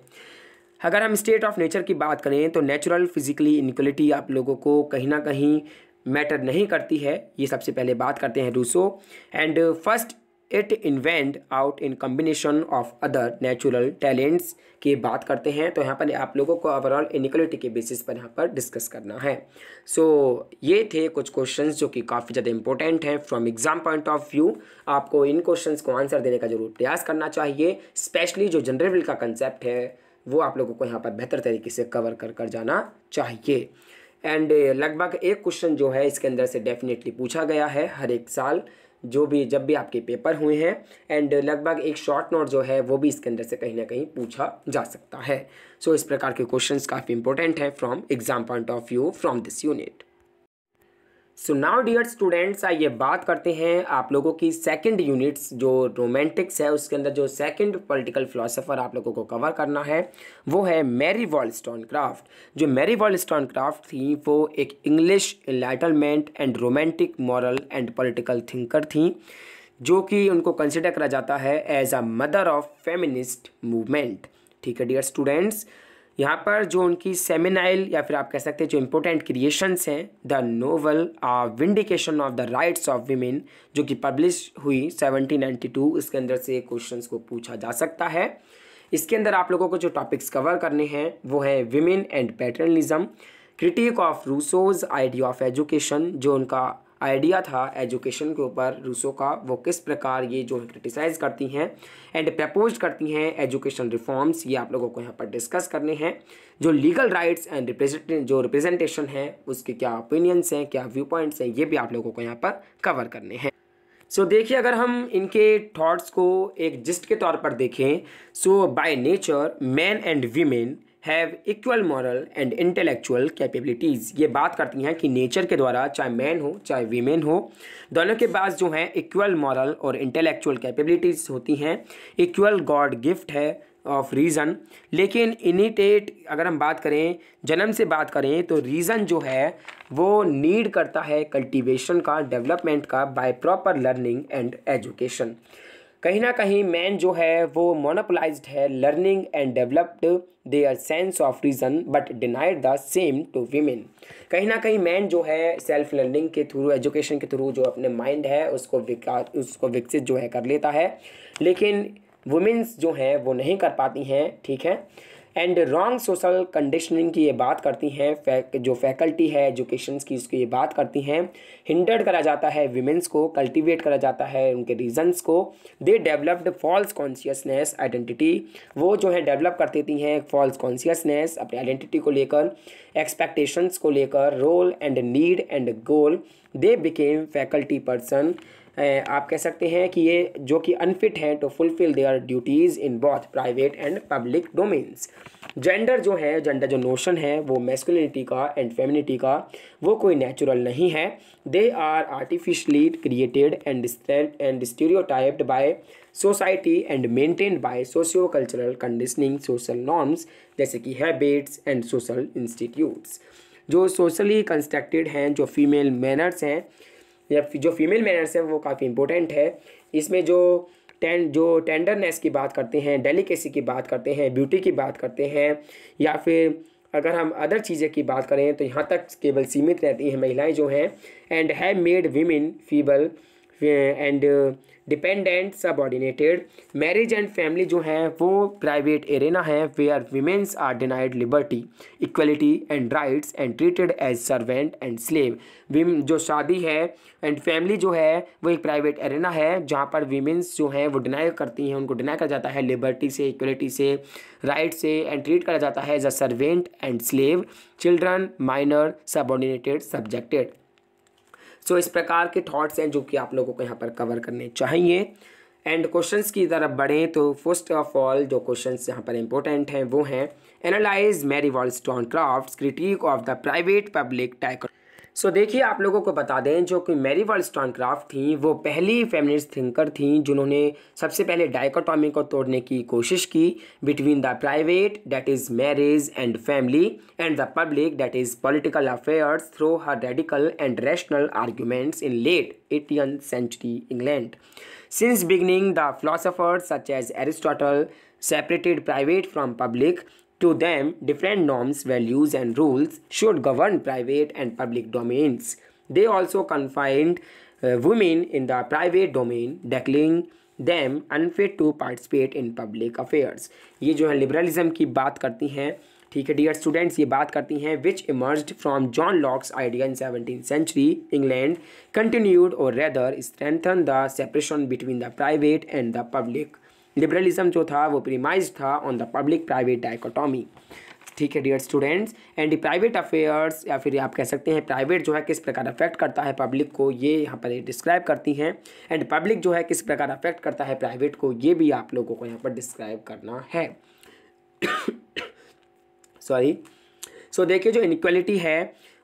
अगर हम स्टेट ऑफ नेचर की बात करें तो नेचुरल फिजिकली इनक्वलिटी आप लोगों को कहीं ना कहीं मैटर नहीं करती है ये सबसे पहले बात करते हैं Rousseau and first it invent out in combination of other natural talents की बात करते हैं तो यहाँ पर आप लोगों को ओवरऑल इनिक्वलिटी के बेसिस पर यहाँ पर डिस्कस करना है सो so, ये थे कुछ क्वेश्चंस जो कि काफ़ी ज़्यादा इंपॉर्टेंट हैं from exam point of view आपको इन क्वेश्चंस को आंसर देने का जरूर प्रयास करना चाहिए स्पेशली जो जनरल का कंसेप्ट है वो आप लोगों को यहाँ पर बेहतर तरीके से कवर कर कर जाना चाहिए एंड लगभग एक क्वेश्चन जो है इसके अंदर से डेफिनेटली पूछा गया है हर एक साल जो भी जब भी आपके पेपर हुए हैं एंड लगभग एक शॉर्ट नोट जो है वो भी इसके अंदर से कहीं ना कहीं पूछा जा सकता है सो so, इस प्रकार के क्वेश्चंस काफ़ी इंपॉर्टेंट हैं from exam point of view from this unit so now dear students आइए बात करते हैं आप लोगों की सेकंड यूनिट्स जो रोमांटिक्स है उसके अंदर जो सेकंड पॉलिटिकल फिलोसोफर आप लोगों को कवर करना है वो है मैरी वॉल स्टोन क्राफ्ट जो मैरी वॉल स्टोन क्राफ्ट थी वो एक English enlightenment and romantic moral and political thinker थी जो कि उनको कंसिडर करा जाता है as a mother of feminist movement ठीक है डियर स्टूडेंट्स यहाँ पर जो उनकी सेमिनाइल या फिर आप कह सकते हैं जो इम्पोर्टेंट क्रिएशंस हैं the novel vindication of the rights of women जो कि पब्लिश हुई 1792 इसके अंदर से क्वेश्चंस को पूछा जा सकता है इसके अंदर आप लोगों को जो टॉपिक्स कवर करने हैं वो है women and paternalism critique of Rousseau's idea of education जो उनका आइडिया था एजुकेशन के ऊपर रूसो का वो किस प्रकार ये जो है क्रिटिसाइज़ करती हैं एंड प्रपोज करती हैं एजुकेशन रिफॉर्म्स ये आप लोगों को यहाँ पर डिस्कस करने हैं जो लीगल राइट्स एंड जो रिप्रेजेंटेशन है उसके क्या ओपिनियंस हैं क्या व्यू पॉइंट्स हैं ये भी आप लोगों को यहाँ पर कवर करने हैं सो so, देखिए अगर हम इनके थॉट्स को एक जिस्ट के तौर पर देखें so by nature man and women have equal moral and intellectual capabilities ये बात करती हैं कि नेचर के द्वारा चाहे मैन हो चाहे वीमेन हो दोनों के पास जो हैं इक्वल मॉरल और इंटेलेक्चुअल कैपेबिलिटीज़ होती हैं इक्वल गॉड गिफ्ट है ऑफ रीज़न लेकिन इनिटेट अगर हम बात करें जन्म से बात करें तो रीज़न जो है वो नीड करता है कल्टिवेशन का डेवलपमेंट का by proper learning and education कहीं ना कहीं मैन जो है वो मोनोपोलाइज है learning and developed their sense of reason but denied the same to women कहीं ना कहीं मैन जो है सेल्फ लर्निंग के थ्रू एजुकेशन के थ्रू जो अपने माइंड है उसको उसको विकसित जो है कर लेता है लेकिन वुमेंस जो हैं वो नहीं कर पाती हैं ठीक है एंड रॉन्ग सोशल कंडीशनिंग की ये बात करती हैं फैक, जो फैकल्टी है एजुकेशन की इसकी ये बात करती हैं हिंडर्ड करा जाता है विमेंस को कल्टिवेट करा जाता है उनके रीजंस को they developed false consciousness identity वो जो है डेवलप कर देती हैं फॉल्स कॉन्शियसनेस अपने आइडेंटिटी को लेकर एक्सपेक्टेशंस को लेकर role and need and goal they became faculty person आप कह सकते हैं कि ये जो कि अनफिट हैं to fulfil their duties in both private and public domains gender जो है जेंडर जो नोशन है वो मेस्कुलिनिटी का एंड फेमिनिटी का वो कोई नेचुरल नहीं है they are artificially created and and stereotyped by society and maintained by socio cultural conditioning social norms जैसे कि हैबिट्स एंड सोशल इंस्टीट्यूट्स जो सोशली कंस्ट्रक्टेड हैं जो फीमेल मैनर्स हैं या जो फीमेल मैनर्स हैं वो काफ़ी इंपॉर्टेंट है इसमें जो टें जो टेंडरनेस की बात करते हैं डेलिकेसी की बात करते हैं ब्यूटी की बात करते हैं या फिर अगर हम अदर चीज़ें की बात करें तो यहाँ तक केवल सीमित रहती हैं महिलाएं जो हैं and have made women feeble and dependent ordinated marriage and family जो है वो प्राइवेट एरेना है वे are women's are denied liberty equality and rights and treated as servant and slave जो शादी है एंड फैमिली जो है वो एक प्राइवेट एरेना है जहाँ पर वीमेंस जो हैं वो डिनाई करती हैं उनको डिनाई करा जाता है लिबर्टी से इक्वलिटी से राइट से एंड ट्रीट करा जाता है as a servant and slave children minor ordinated subjected so इस प्रकार के थॉट्स हैं जो कि आप लोगों को यहाँ पर कवर करने चाहिए एंड क्वेश्चंस की तरफ बढ़ें तो फर्स्ट ऑफ ऑल जो क्वेश्चंस यहाँ पर इंपॉर्टेंट हैं वो हैं analyse Mary Wollstonecraft critique of the private public टाइक सो so, देखिए आप लोगों को बता दें जो कि मेरी वर्ल्ड स्टॉनक्राफ्ट थी वो पहली फेमिनिस्ट थिंकर थी जिन्होंने सबसे पहले डाइकोटॉमी को तोड़ने की कोशिश की between the private that is marriage and family and the public that is political affairs through her radical and rational arguments in late eighteen century England since beginning the philosophers such as Aristotle separated private from public To them, different norms, values, and rules should govern private and public domains. They also confined uh, women in the private domain, declaring them unfit to participate in public affairs. ye jo hai liberalism ki baat karti hain ठीक है डियर स्टूडेंट्स ये बात करती हैं which emerge from John Locke's idea in seventeen century England continued और rather strengthen the separation between the private and the public liberalism जो था वो प्रीमाइज था on the public private dichotomy ठीक है dear students and private affairs या फिर आप कह सकते हैं प्राइवेट जो है किस प्रकार अफेक्ट करता है पब्लिक को ये यहाँ पर डिस्क्राइब करती हैं एंड पब्लिक जो है किस प्रकार अफेक्ट करता है प्राइवेट को ये भी आप लोगों को यहाँ पर डिस्क्राइब करना है सॉरी सो देखिए जो इनक्वलिटी है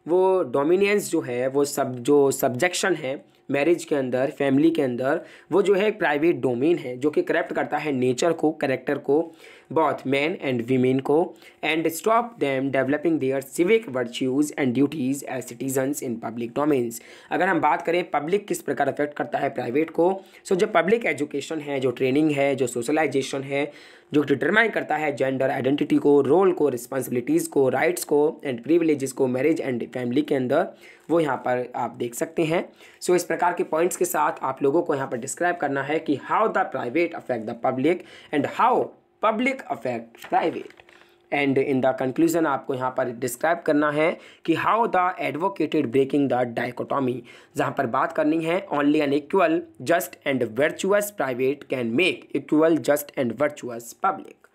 वो डोमिनेंस जो है वो सब जो सब्जेक्शन है मैरिज के अंदर फैमिली के अंदर वो जो है एक प्राइवेट डोमेन है जो कि करप्ट करता है नेचर को करेक्टर को both men and women को and stop them developing their civic virtues and duties as citizens in public domains अगर हम बात करें पब्लिक किस प्रकार अफेक्ट करता है प्राइवेट को सो so, जो पब्लिक एजुकेशन है जो ट्रेनिंग है जो सोशलाइजेशन है जो डिटरमाइन करता है जेंडर आइडेंटिटी को रोल को रिस्पॉन्सिबिलिटीज़ को राइट्स को एंड प्रिविलेजेस को मैरिज एंड फैमिली के अंदर वो यहाँ पर आप देख सकते हैं सो so, इस प्रकार के पॉइंट्स के साथ आप लोगों को यहाँ पर डिस्क्राइब करना है कि how the private affect the public and how public affect private and in the conclusion आपको यहाँ पर डिस्क्राइब करना है कि how the advocated breaking the dichotomy जहाँ पर बात करनी है only an equal just and virtuous private can make equal just and virtuous public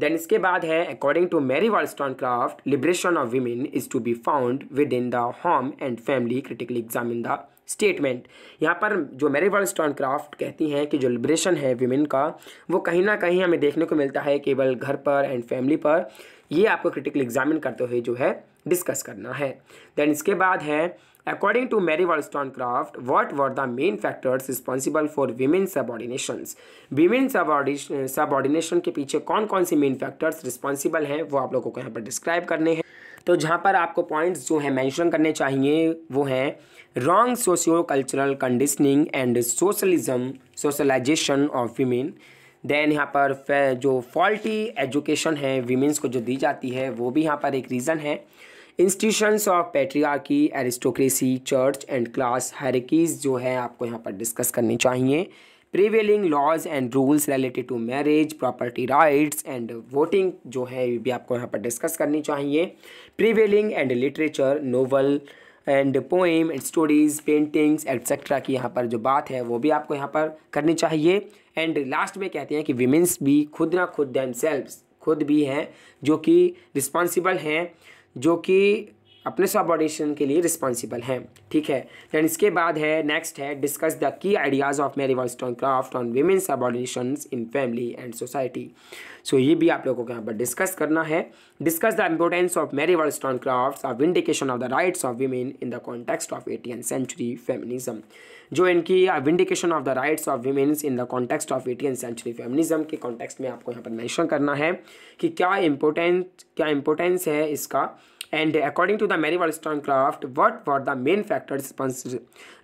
then इसके बाद है according to Mary Wollstonecraft liberation of women is to be found within the home and family critically in the statement यहाँ पर जो मेरी वर्ल्ड स्टॉन क्राफ्ट कहती हैं कि जो लिब्रेशन है वीमेन का वो कहीं ना कहीं हमें देखने को मिलता है केवल घर पर एंड फैमिली पर ये आपको क्रिटिकल एग्जामिन करते हुए जो है डिस्कस करना है देन इसके बाद है according to Mary Wollstonecraft what were the main factors responsible for women subordination women subordination के पीछे कौन कौन से मेन फैक्टर्स रिस्पॉन्सिबल हैं वो आप लोगों को यहाँ पर डिस्क्राइब करने हैं तो जहाँ पर आपको पॉइंट्स जो हैं मैंशन करने चाहिए वो हैं wrong socio cultural conditioning and socialism socialisation of women then यहाँ पर जो फॉल्टी एजुकेशन है वीमेंस को जो दी जाती है वो भी यहाँ पर एक रीज़न है इंस्टीट्यूशंस ऑफ की aristocracy church and class hierarchies जो है आपको यहाँ पर डिस्कस करनी चाहिए prevailing laws and rules related to marriage property rights and voting जो है ये भी आपको यहाँ पर डिस्कस करनी चाहिए prevailing and literature novel and poem and stories paintings et cetera की यहाँ पर जो बात है वो भी आपको यहाँ पर करनी चाहिए एंड लास्ट में कहते हैं कि वीमेंस भी खुद ना खुद दैन खुद भी हैं जो कि रिस्पॉन्सिबल हैं जो कि अपने सबॉर्डिनेशन के लिए रिस्पॉन्सिबल हैं ठीक है दैन इसके बाद है नेक्स्ट है discuss the key ideas of Mary Wollstonecraft on women subordination in family and society so ये भी आप लोगों को यहाँ पर डिस्कस करना है discuss the importance of Mary Wollstonecraft of vindication of the rights of women in the context of eighteen century feminism जो इनकी vindication of the rights of women's in the context of eighteen century feminism के कॉन्टेक्स्ट में आपको यहाँ पर मैंशन करना है कि क्या इम्पोर्टेंट क्या इम्पोर्टेंस है इसका And according to the Mary Wollstonecraft, what were the main factors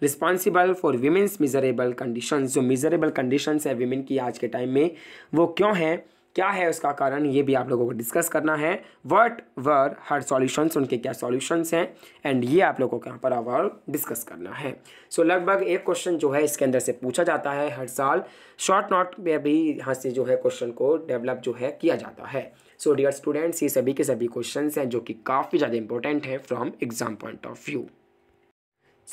responsible for women's miserable conditions? जो miserable conditions है women की आज के time में वो क्यों है क्या है उसका कारण ये भी आप लोगों को डिस्कस करना है वट वर हर सॉल्यूशंस उनके क्या सॉल्यूशंस हैं एंड ये आप लोगों को यहाँ पर और डिस्कस करना है सो so, लगभग एक क्वेश्चन जो है इसके अंदर से पूछा जाता है हर साल शॉर्ट नोट में भी यहाँ से जो है क्वेश्चन को डेवलप जो है किया जाता है सो डियर स्टूडेंट्स ये सभी के सभी क्वेश्चन हैं जो कि काफ़ी ज़्यादा इंपॉर्टेंट है from exam point of view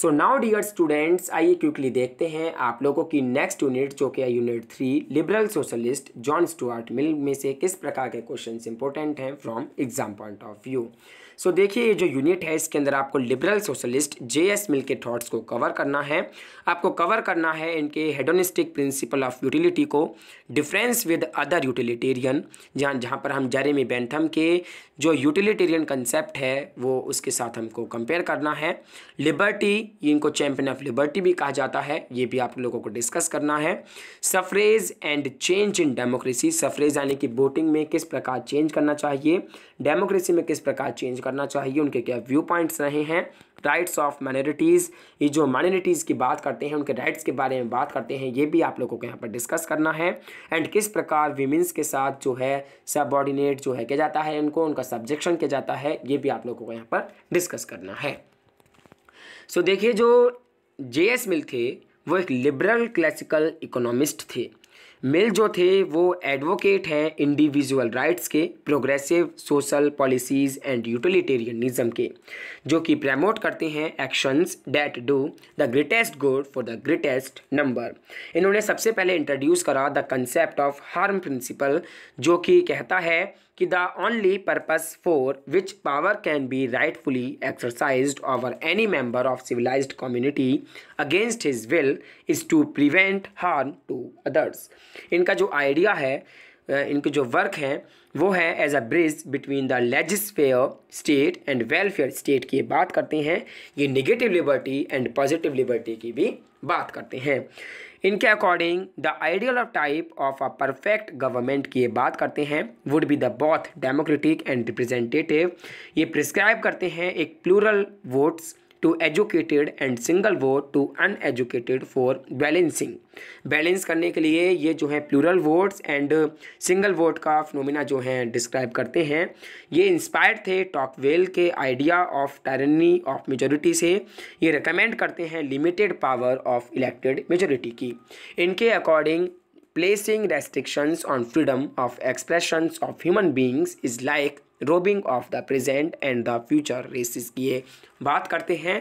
so now dear students आइए क्विकली देखते हैं आप लोगों की नेक्स्ट यूनिट जो कि है unit three liberal socialist John Stuart Mill में से किस प्रकार के क्वेश्चन इंपॉर्टेंट हैं from exam point of view so देखिए ये जो यूनिट है इसके अंदर आपको liberal socialist J S Mill के थॉट्स को कवर करना है आपको कवर करना है इनके हेडोनिस्टिक प्रिंसिपल ऑफ यूटिलिटी को डिफरेंस विद अदर यूटिलिटेरियन जहाँ जहाँ पर हम में बैंथम के जो यूटिलिटेरियन कंसेप्ट है वो उसके साथ हमको कंपेयर करना है लिबर्टी इनको चैम्पियन ऑफ लिबर्टी भी कहा जाता है ये भी आप लोगों को डिस्कस करना है suffrage and change in democracy suffrage यानी कि वोटिंग में किस प्रकार चेंज करना चाहिए डेमोक्रेसी में किस प्रकार चेंज करना चाहिए उनके क्या व्यू पॉइंट्स रहे हैं राइट्स ऑफ माइनॉरिटीज़ ये जो माइनॉरिटीज़ की बात करते हैं उनके राइट्स के बारे में बात करते हैं ये भी आप लोगों को यहाँ पर डिस्कस करना है एंड किस प्रकार वीमेंस के साथ जो है सबॉर्डिनेट जो है किया जाता है उनको उनका सब्जेक्शन किया जाता है ये भी आप लोगों को यहाँ पर डिस्कस करना है सो so, देखिए जो जे एस मिल थे वो एक लिबरल क्लासिकल इकोनॉमिस्ट थे मिल जो थे वो एडवोकेट हैं इंडिविजुअल राइट्स के progressive social policies and utilitarianism के जो कि प्रमोट करते हैं actions that do the greatest good for the greatest number इन्होंने सबसे पहले इंट्रोड्यूस करा the concept of harm principle जो कि कहता है कि the only purpose for which power can be rightfully exercise over any member of civilise community against his will is to prevent harm to others इनका जो आइडिया है इनके जो वर्क हैं वो है as a bridge between the laissez faire state and welfare state की बात करते हैं ये negative liberty and positive liberty की भी बात करते हैं इनके according the ideal of type of a perfect government की ये बात करते हैं would be the both democratic and representative ये प्रिस्क्राइब करते हैं एक plural votes to educated and single vote to uneducated for balancing balance करने के लिए ये जो है plural votes and single vote का फिनोमिना जो है डिस्क्राइब करते हैं ये इंस्पायर थे टॉकवेल के idea of tyranny of majority से ये रिकमेंड करते हैं limited power of elected majority की इनके according placing restrictions on freedom of expressions of human beings is like robbing of the present and the future races की है बात करते हैं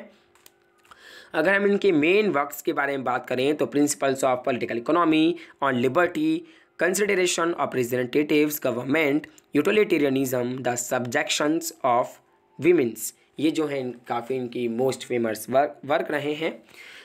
अगर हम इनके मेन वर्क के बारे में बात करें तो principles of political economy on liberty consideration of representative government utilitarianism the subjections of women's ये जो हैं काफ़ी इनकी मोस्ट फेमस वर्क वर्क रहे हैं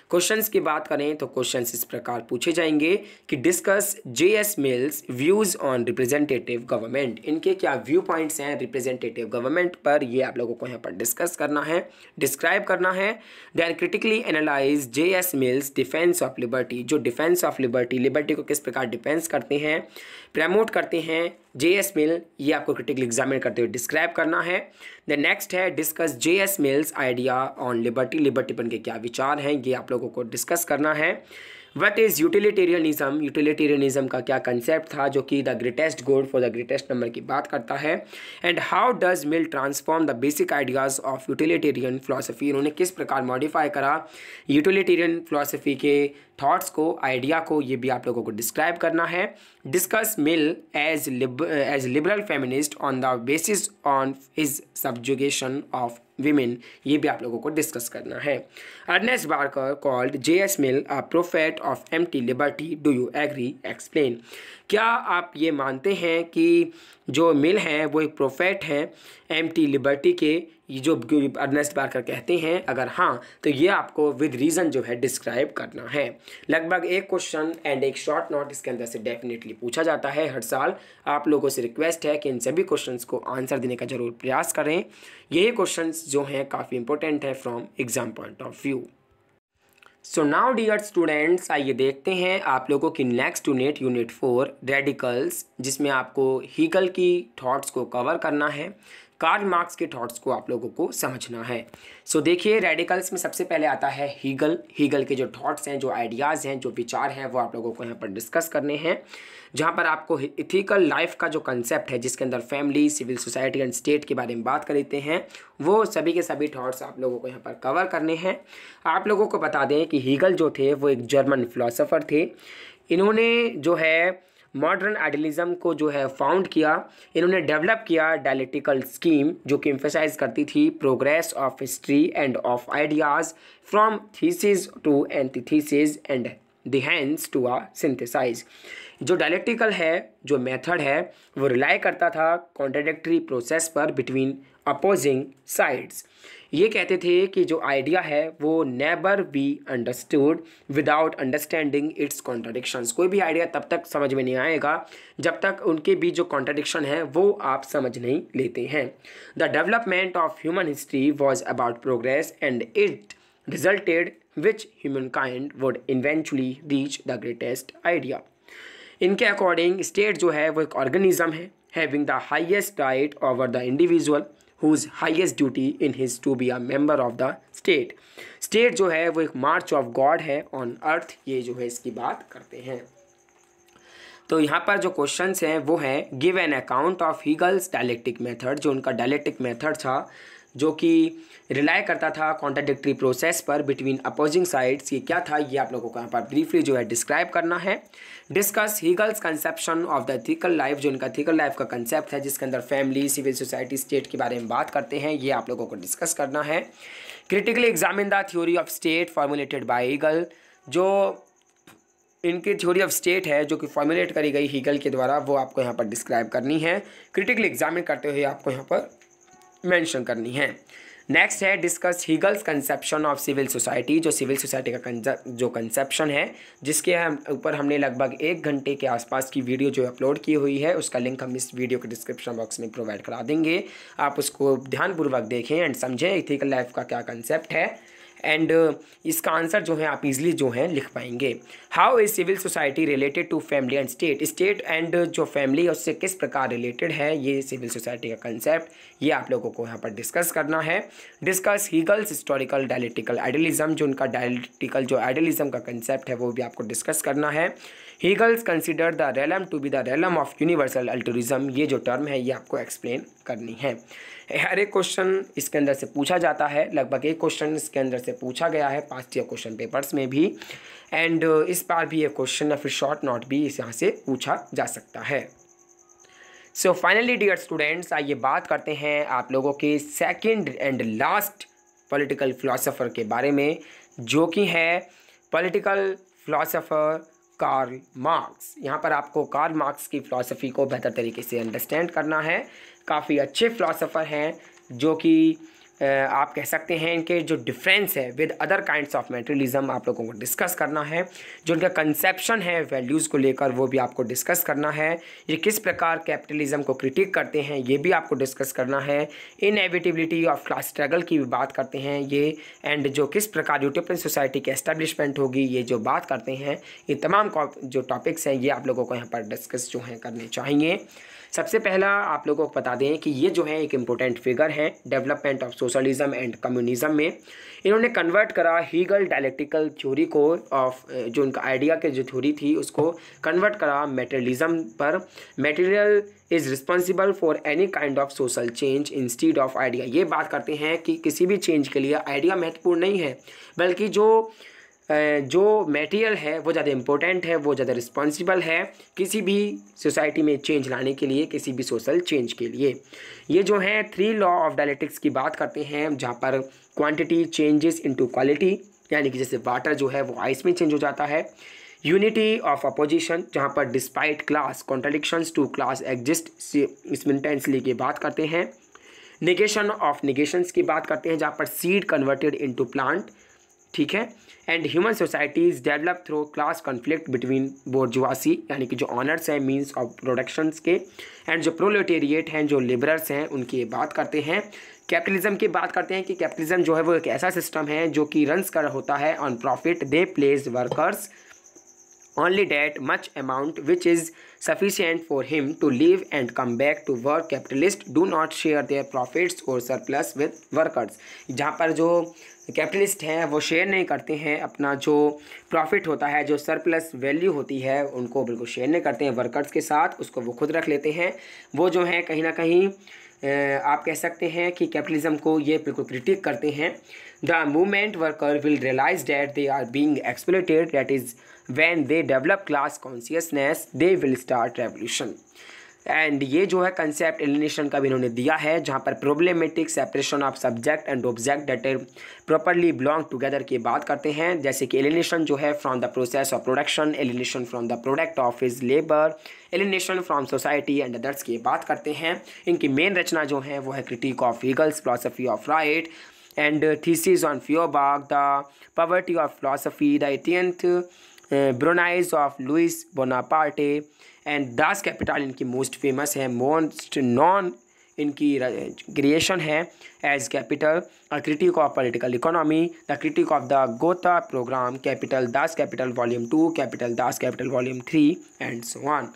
क्वेश्चंस की बात करें तो क्वेश्चंस इस प्रकार पूछे जाएंगे कि discuss J S Mill's views on representative government इनके क्या व्यू पॉइंट्स हैं रिप्रेजेंटेटिव गवर्नमेंट पर ये आप लोगों को यहाँ पर डिस्कस करना है डिस्क्राइब करना है then critically analyse J S Mill's defence of liberty जो डिफेंस ऑफ लिबर्टी लिबर्टी को किस प्रकार डिफेंस करते हैं प्रमोट करते हैं जे एस मिल ये आपको क्रिटिकल एग्जामिन करते हुए डिस्क्राइब करना है द नेक्स्ट है discuss J S Mill's idea on liberty पन के क्या विचार हैं ये आप लोगों को डिस्कस करना है वट इज़ यूटिलिटेरियनिज्म यूटिलिटेरियनिज्म का क्या कंसेप्ट था जो कि the greatest goal for the greatest number की बात करता है and how does Mill transform the basic ideas of utilitarian philosophy उन्होंने किस प्रकार मॉडिफाई करा यूटिलिटेरियन फिलासफी के थॉट्स को आइडिया को ये भी आप लोगों को डिस्क्राइब करना है discuss Mill as as liberal feminist on the basis on his subjugation of women ये भी आप लोगों को डिस्कस करना है Ernest Barker called J S Mill a prophet of empty liberty do you agree explain क्या आप ये मानते हैं कि जो मिल हैं वो एक प्रोफेट हैं एम टी लिबर्टी के जो अर्नेस्ट बारकर कहते हैं अगर हाँ तो ये आपको विद रीज़न जो है डिस्क्राइब करना है लगभग एक क्वेश्चन एंड एक शॉर्ट नोट इसके अंदर से डेफिनेटली पूछा जाता है हर साल आप लोगों से रिक्वेस्ट है कि इन सभी क्वेश्चंस को आंसर देने का ज़रूर प्रयास करें यही क्वेश्चन जो हैं काफ़ी इंपॉर्टेंट है from exam point of view so now dear students आइए देखते हैं आप लोगों की next unit unit four radicals जिसमें आपको हीकल की थॉट्स को कवर करना है कार्ल मार्क्स के थॉट्स को आप लोगों को समझना है सो so, देखिए रेडिकल्स में सबसे पहले आता है हीगल हीगल के जो थॉट्स हैं जो आइडियाज़ हैं जो विचार हैं वो आप लोगों को यहाँ पर डिस्कस करने हैं जहाँ पर आपको इथिकल लाइफ का जो कंसेप्ट है जिसके अंदर family civil society and state के बारे में बात कर लेते हैं वो सभी के सभी थॉट्स आप लोगों को यहाँ पर कवर करने हैं आप लोगों को बता दें कि हीगल जो थे वो एक जर्मन फिलोसफ़र थे इन्होंने जो है मॉडर्न आइडियलिज्म को जो है फाउंड किया इन्होंने डेवलप किया डायलिटिकल स्कीम जो कि इम्फेसाइज़ करती थी progress of history and of ideas from thesis to antithesis and the to ah synthesize जो डायलेक्टिकल है जो मेथड है वो रिलाई करता था कॉन्ट्राडिक्टरी प्रोसेस पर बिटवीन अपोजिंग साइड्स ये कहते थे कि जो आइडिया है वो never be understood without understanding its contradictions कोई भी आइडिया तब तक समझ में नहीं आएगा जब तक उनके बीच जो कॉन्ट्राडिक्शन है वो आप समझ नहीं लेते हैं the development of human history was about progress and it resulted which human kind would eventually reach the greatest idea इनके अकॉर्डिंग स्टेट जो है वो एक ऑर्गेनिज्म है having the highest right over the individual whose highest duty in his to be a member of the state state जो है वो एक मार्च ऑफ गॉड है ऑन अर्थ ये जो है इसकी बात करते हैं तो यहाँ पर जो क्वेश्चन हैं वो है give an account of Hegel's dialectic method जो उनका डायलेक्टिक मैथड था जो कि रिलाय करता था कॉन्ट्राडिक्ट्री प्रोसेस पर बिटवीन अपोजिंग साइड्स ये क्या था ये आप लोगों को यहाँ पर ब्रीफली जो है डिस्क्राइब करना है discuss Hegel's conception of the ethical life जो इनका थिकल लाइफ का कंसेप्ट है जिसके अंदर फैमिली सिविल सोसाइटी स्टेट के बारे में बात करते हैं ये आप लोगों को डिस्कस करना है critically examine the theory of state formulated by Hegel जो इनकी थ्योरी ऑफ स्टेट है जो कि फॉर्मुलेट करी गई हीगल के द्वारा वो आपको यहाँ पर डिस्क्राइब करनी है क्रिटिकली एग्जामिन करते हुए आपको यहाँ पर मेंशन करनी है नेक्स्ट है discuss Hegel's conception of civil society जो सिविल सोसाइटी का जो कंसेप्शन है जिसके हम ऊपर हमने लगभग एक घंटे के आसपास की वीडियो जो अपलोड की हुई है उसका लिंक हम इस वीडियो के डिस्क्रिप्शन बॉक्स में प्रोवाइड करा देंगे आप उसको ध्यानपूर्वक देखें एंड समझें इथिकल लाइफ का क्या कंसेप्ट है एंड इसका आंसर जो है आप इजिली जो है लिख पाएंगे how is civil society related to family and state state and जो फैमिली उससे किस प्रकार रिलेटेड है ये सिविल सोसाइटी का कंसेप्ट ये आप लोगों को यहाँ पर डिस्कस करना है discuss Hegel's historical dialectical idealism जो उनका डायलिटिकल जो आइडलिज्म का कंसेप्ट है वो भी आपको डिस्कस करना है Hegel's consider the realm to be the realm of universal altruism ये जो टर्म है ये आपको एक्सप्लेन करनी है हर एक क्वेश्चन इसके अंदर से पूछा जाता है लगभग एक क्वेश्चन इसके अंदर से पूछा गया है पास्ट ईयर क्वेश्चन पेपर्स में भी एंड इस बार भी ये क्वेश्चन या फिर शॉर्ट नोट भी इस यहाँ से पूछा जा सकता है सो फाइनली डियर स्टूडेंट्स आइए बात करते हैं आप लोगों के second and last political philosopher के बारे में जो कि है पॉलिटिकल फिलोसोफर कार्ल मार्क्स यहाँ पर आपको कार्ल मार्क्स की फिलोसफी को बेहतर तरीके से अंडरस्टैंड करना है काफ़ी अच्छे फ़िलासफ़र हैं जो कि आप कह सकते हैं इनके जो डिफरेंस है with other kinds of materialism आप लोगों को डिस्कस करना है जो इनका कंसेप्शन है वैल्यूज़ को लेकर वो भी आपको डिस्कस करना है ये किस प्रकार कैपिटलिज्म को क्रिटिक करते हैं ये भी आपको डिस्कस करना है एविटिबिलिटी ऑफ क्लास स्ट्रगल की भी बात करते हैं ये एंड जो किस प्रकार यूटोपियन सोसाइटी की एस्टेब्लिशमेंट होगी ये जो बात करते हैं ये तमाम जो टॉपिक्स हैं ये आप लोगों को यहाँ पर डिस्कस जो हैं करने चाहिए सबसे पहला आप लोगों को बता दें कि ये जो है एक इम्पोर्टेंट फिगर है development of socialism and communism में इन्होंने कन्वर्ट करा हीगल डायलेक्टिकल थ्योरी को ऑफ जो उनका आइडिया के जो थ्योरी थी उसको कन्वर्ट करा मेटेरियलिज्म पर material is responsible for any kind of social change instead of idea ये बात करते हैं कि किसी भी चेंज के लिए आइडिया महत्वपूर्ण नहीं है बल्कि जो जो मटेरियल है वो ज़्यादा इम्पोर्टेंट है वो ज़्यादा रिस्पॉन्सिबल है किसी भी सोसाइटी में चेंज लाने के लिए किसी भी सोशल चेंज के लिए ये जो है थ्री लॉ ऑफ डायलेटिक्स की बात करते हैं जहाँ पर क्वांटिटी चेंजेस इनटू क्वालिटी यानी कि जैसे वाटर जो है वो आइस में चेंज हो जाता है यूनिटी ऑफ अपोजिशन जहाँ पर despite class contradictions to class exist इसमें की बात करते हैं निगेशन ऑफ निगेशंस की बात करते हैं जहाँ पर सीड कन्वर्टेड टू प्लांट ठीक है and human societies develop through class conflict between bourgeoisie यानी कि जो ऑनर्स हैं मीन्स ऑफ प्रोडक्शन के एंड जो प्रोलेटेरिएट हैं जो लेबरर्स हैं उनकी बात करते हैं कैपिटलिज्म की बात करते हैं कि कैपिटलिज्म जो है वो एक ऐसा सिस्टम है जो कि रन्स कर होता है on profit they place workers only that much amount which is sufficient for him to live and come back to work capitalist do not share their profits और सरप्लस विद वर्कर्स जहाँ पर जो कैपिटलिस्ट हैं वो शेयर नहीं करते हैं अपना जो प्रॉफिट होता है जो सरप्लस वैल्यू होती है उनको बिल्कुल शेयर नहीं करते हैं वर्कर्स के साथ उसको वो खुद रख लेते हैं वो जो हैं कहीं ना कहीं आप कह सकते हैं कि कैपिटलिज्म को ये बिल्कुल क्रिटिक करते हैं the movement worker will realize that they are being exploited that is when they develop class consciousness they will start revolution and ये जो है कंसेप्ट एलिनेशन का भी इन्होंने दिया है जहाँ पर problematic separation of subject and object are properly belong together की बात करते हैं जैसे कि एलिनेशन जो है from the process of production alienation from the product of his labour alienation from society and others की बात करते हैं इनकी मेन रचना जो है वो है critique of Hegel's philosophy of right and thesis on फ्योबाग the poverty of philosophy the eighteenth Brumaire of Louis Bonaparte and Das Kapital इनकी मोस्ट फेमस है मोस्ट नॉन इनकी क्रिएशन है as Capital a critique of political economy the critique of the Gotha programme Capital Das Kapital volume two Capital Das Kapital volume three and so on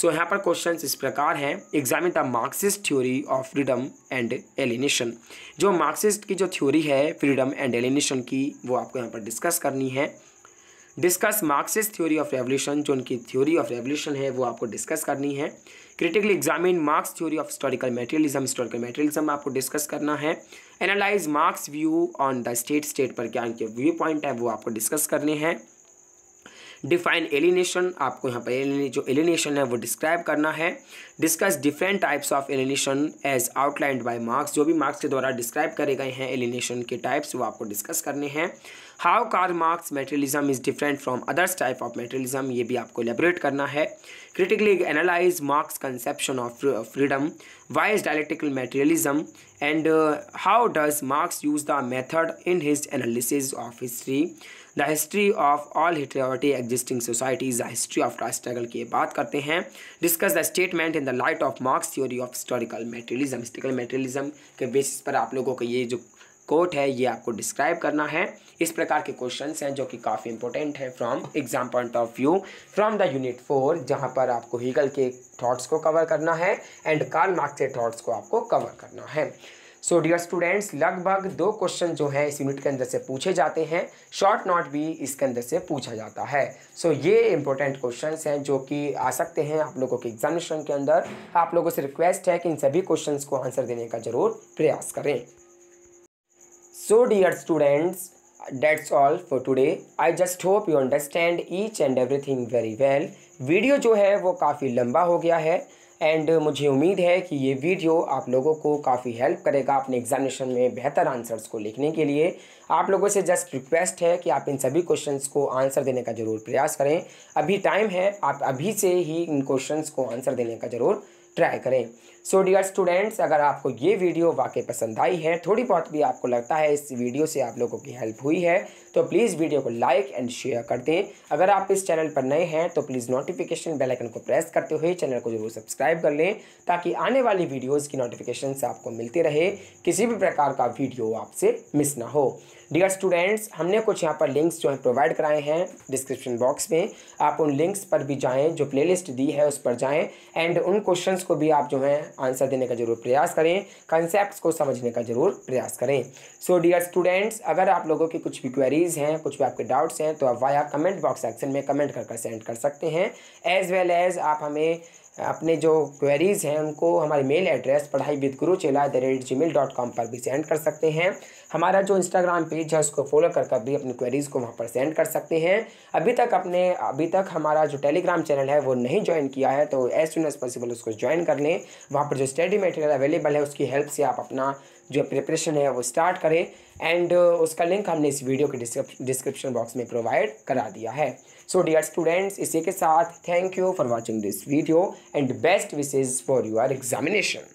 so यहाँ पर क्वेश्चन इस प्रकार हैं examine the Marxist theory of freedom and alienation जो मार्क्सिस्ट की जो थ्योरी है फ्रीडम एंड एलिनेशन की वो आपको यहाँ पर डिस्कस करनी है discuss Marx's theory of revolution जो उनकी थ्योरी ऑफ रेवल्यूशन है वो आपको डिस्कस करनी है critically examine Marx's theory of historical materialism historical materialism आपको डिस्कस करना है analyse Marx's view on the state state पर क्या उनके व्यू पॉइंट है वो आपको डिस्कस करने हैं डिफाइन एलिनेशन आपको यहाँ पर जो एलिनेशन है वो डिस्क्राइब करना है discuss different types of alienation as outlined by Marx जो भी मार्क्स के द्वारा डिस्क्राइब करे गए हैं एलिनेशन के टाइप्स वो आपको डिस्कस करने हैं how Karl Marx materialism is different from others type of materialism ये भी आपको एलेबोरेट करना है critically analyse Marx's conception of freedom why is dialectical materialism and how does Marx use the method in his analysis of history the history of all hitherto existing societies the history of right struggle की बात करते हैं discuss the statement in the light of Marx's theory of historical materialism historical materialism के बेसिस पर आप लोगों को ये जो कोट है ये आपको डिस्क्राइब करना है इस प्रकार के क्वेश्चन हैं जो कि काफ़ी इंपॉर्टेंट हैं from exam point of view from the unit four जहाँ पर आपको हीगल के थॉट्स को कवर करना है एंड कार्ल मार्क्स के थॉट्स को आपको कवर करना है सो डियर स्टूडेंट्स लगभग दो क्वेश्चन जो हैं इस यूनिट के अंदर से पूछे जाते हैं शॉर्ट नॉट भी इसके अंदर से पूछा जाता है सो so, ये इंपॉर्टेंट क्वेश्चन हैं जो कि आ सकते हैं आप लोगों के एग्जामिनेशन के अंदर आप लोगों से रिक्वेस्ट है कि इन सभी क्वेश्चन को आंसर देने का जरूर प्रयास करें so dear students that's all for today I just hope you understand each and everything very well video जो है वो काफ़ी लंबा हो गया है एंड मुझे उम्मीद है कि ये वीडियो आप लोगों को काफ़ी हेल्प करेगा अपने एग्जामिनेशन में बेहतर आंसर्स को लिखने के लिए आप लोगों से जस्ट रिक्वेस्ट है कि आप इन सभी क्वेश्चंस को आंसर देने का ज़रूर प्रयास करें अभी टाइम है आप अभी से ही इन क्वेश्चंस को आंसर देने का ज़रूर ट्राई करें सो डियर स्टूडेंट्स अगर आपको ये वीडियो वाकई पसंद आई है थोड़ी बहुत भी आपको लगता है इस वीडियो से आप लोगों की हेल्प हुई है तो प्लीज़ वीडियो को लाइक एंड शेयर कर दें अगर आप इस चैनल पर नए हैं तो प्लीज़ नोटिफिकेशन बेल आइकन को प्रेस करते हुए चैनल को जरूर सब्सक्राइब कर लें ताकि आने वाली वीडियोज़ की नोटिफिकेशन आपको मिलती रहे किसी भी प्रकार का वीडियो आपसे मिस ना हो डियर स्टूडेंट्स हमने कुछ यहाँ पर लिंक्स जो है प्रोवाइड कराए हैं डिस्क्रिप्शन बॉक्स में आप उन लिंक्स पर भी जाएँ जो प्लेलिस्ट दी है उस पर जाएँ एंड उन क्वेश्चन को भी आप जो है आंसर देने का जरूर प्रयास करें कंसेप्ट को समझने का जरूर प्रयास करें सो डियर स्टूडेंट्स अगर आप लोगों की कुछ भी क्वेरीज हैं कुछ भी आपके डाउट्स हैं तो आप वाया कमेंट बॉक्स सेक्शन में कमेंट कर सेंड कर सकते हैं एज वेल एज आप हमें अपने जो क्वेरीज़ हैं उनको हमारे मेल एड्रेस पढ़ाई with Guru Chela at the rate Gmail dot com पर भी सेंड कर सकते हैं हमारा जो इंस्टाग्राम पेज है उसको फॉलो कर कर भी अपनी क्वेरीज़ को वहाँ पर सेंड कर सकते हैं अभी तक अपने अभी तक हमारा जो टेलीग्राम चैनल है वो नहीं ज्वाइन किया है तो एज सुन एज पॉसिबल उसको ज्वाइन कर लें वहाँ पर जो स्टडी मटेरियल अवेलेबल है उसकी हेल्प से आप अपना जो प्रिपरेशन है वो स्टार्ट करें एंड उसका लिंक हमने इस वीडियो के डिस्क्रिप्शन बॉक्स में प्रोवाइड करा दिया है सो डियर स्टूडेंट्स इसी के साथ thank you for watching this video and best wishes for your examination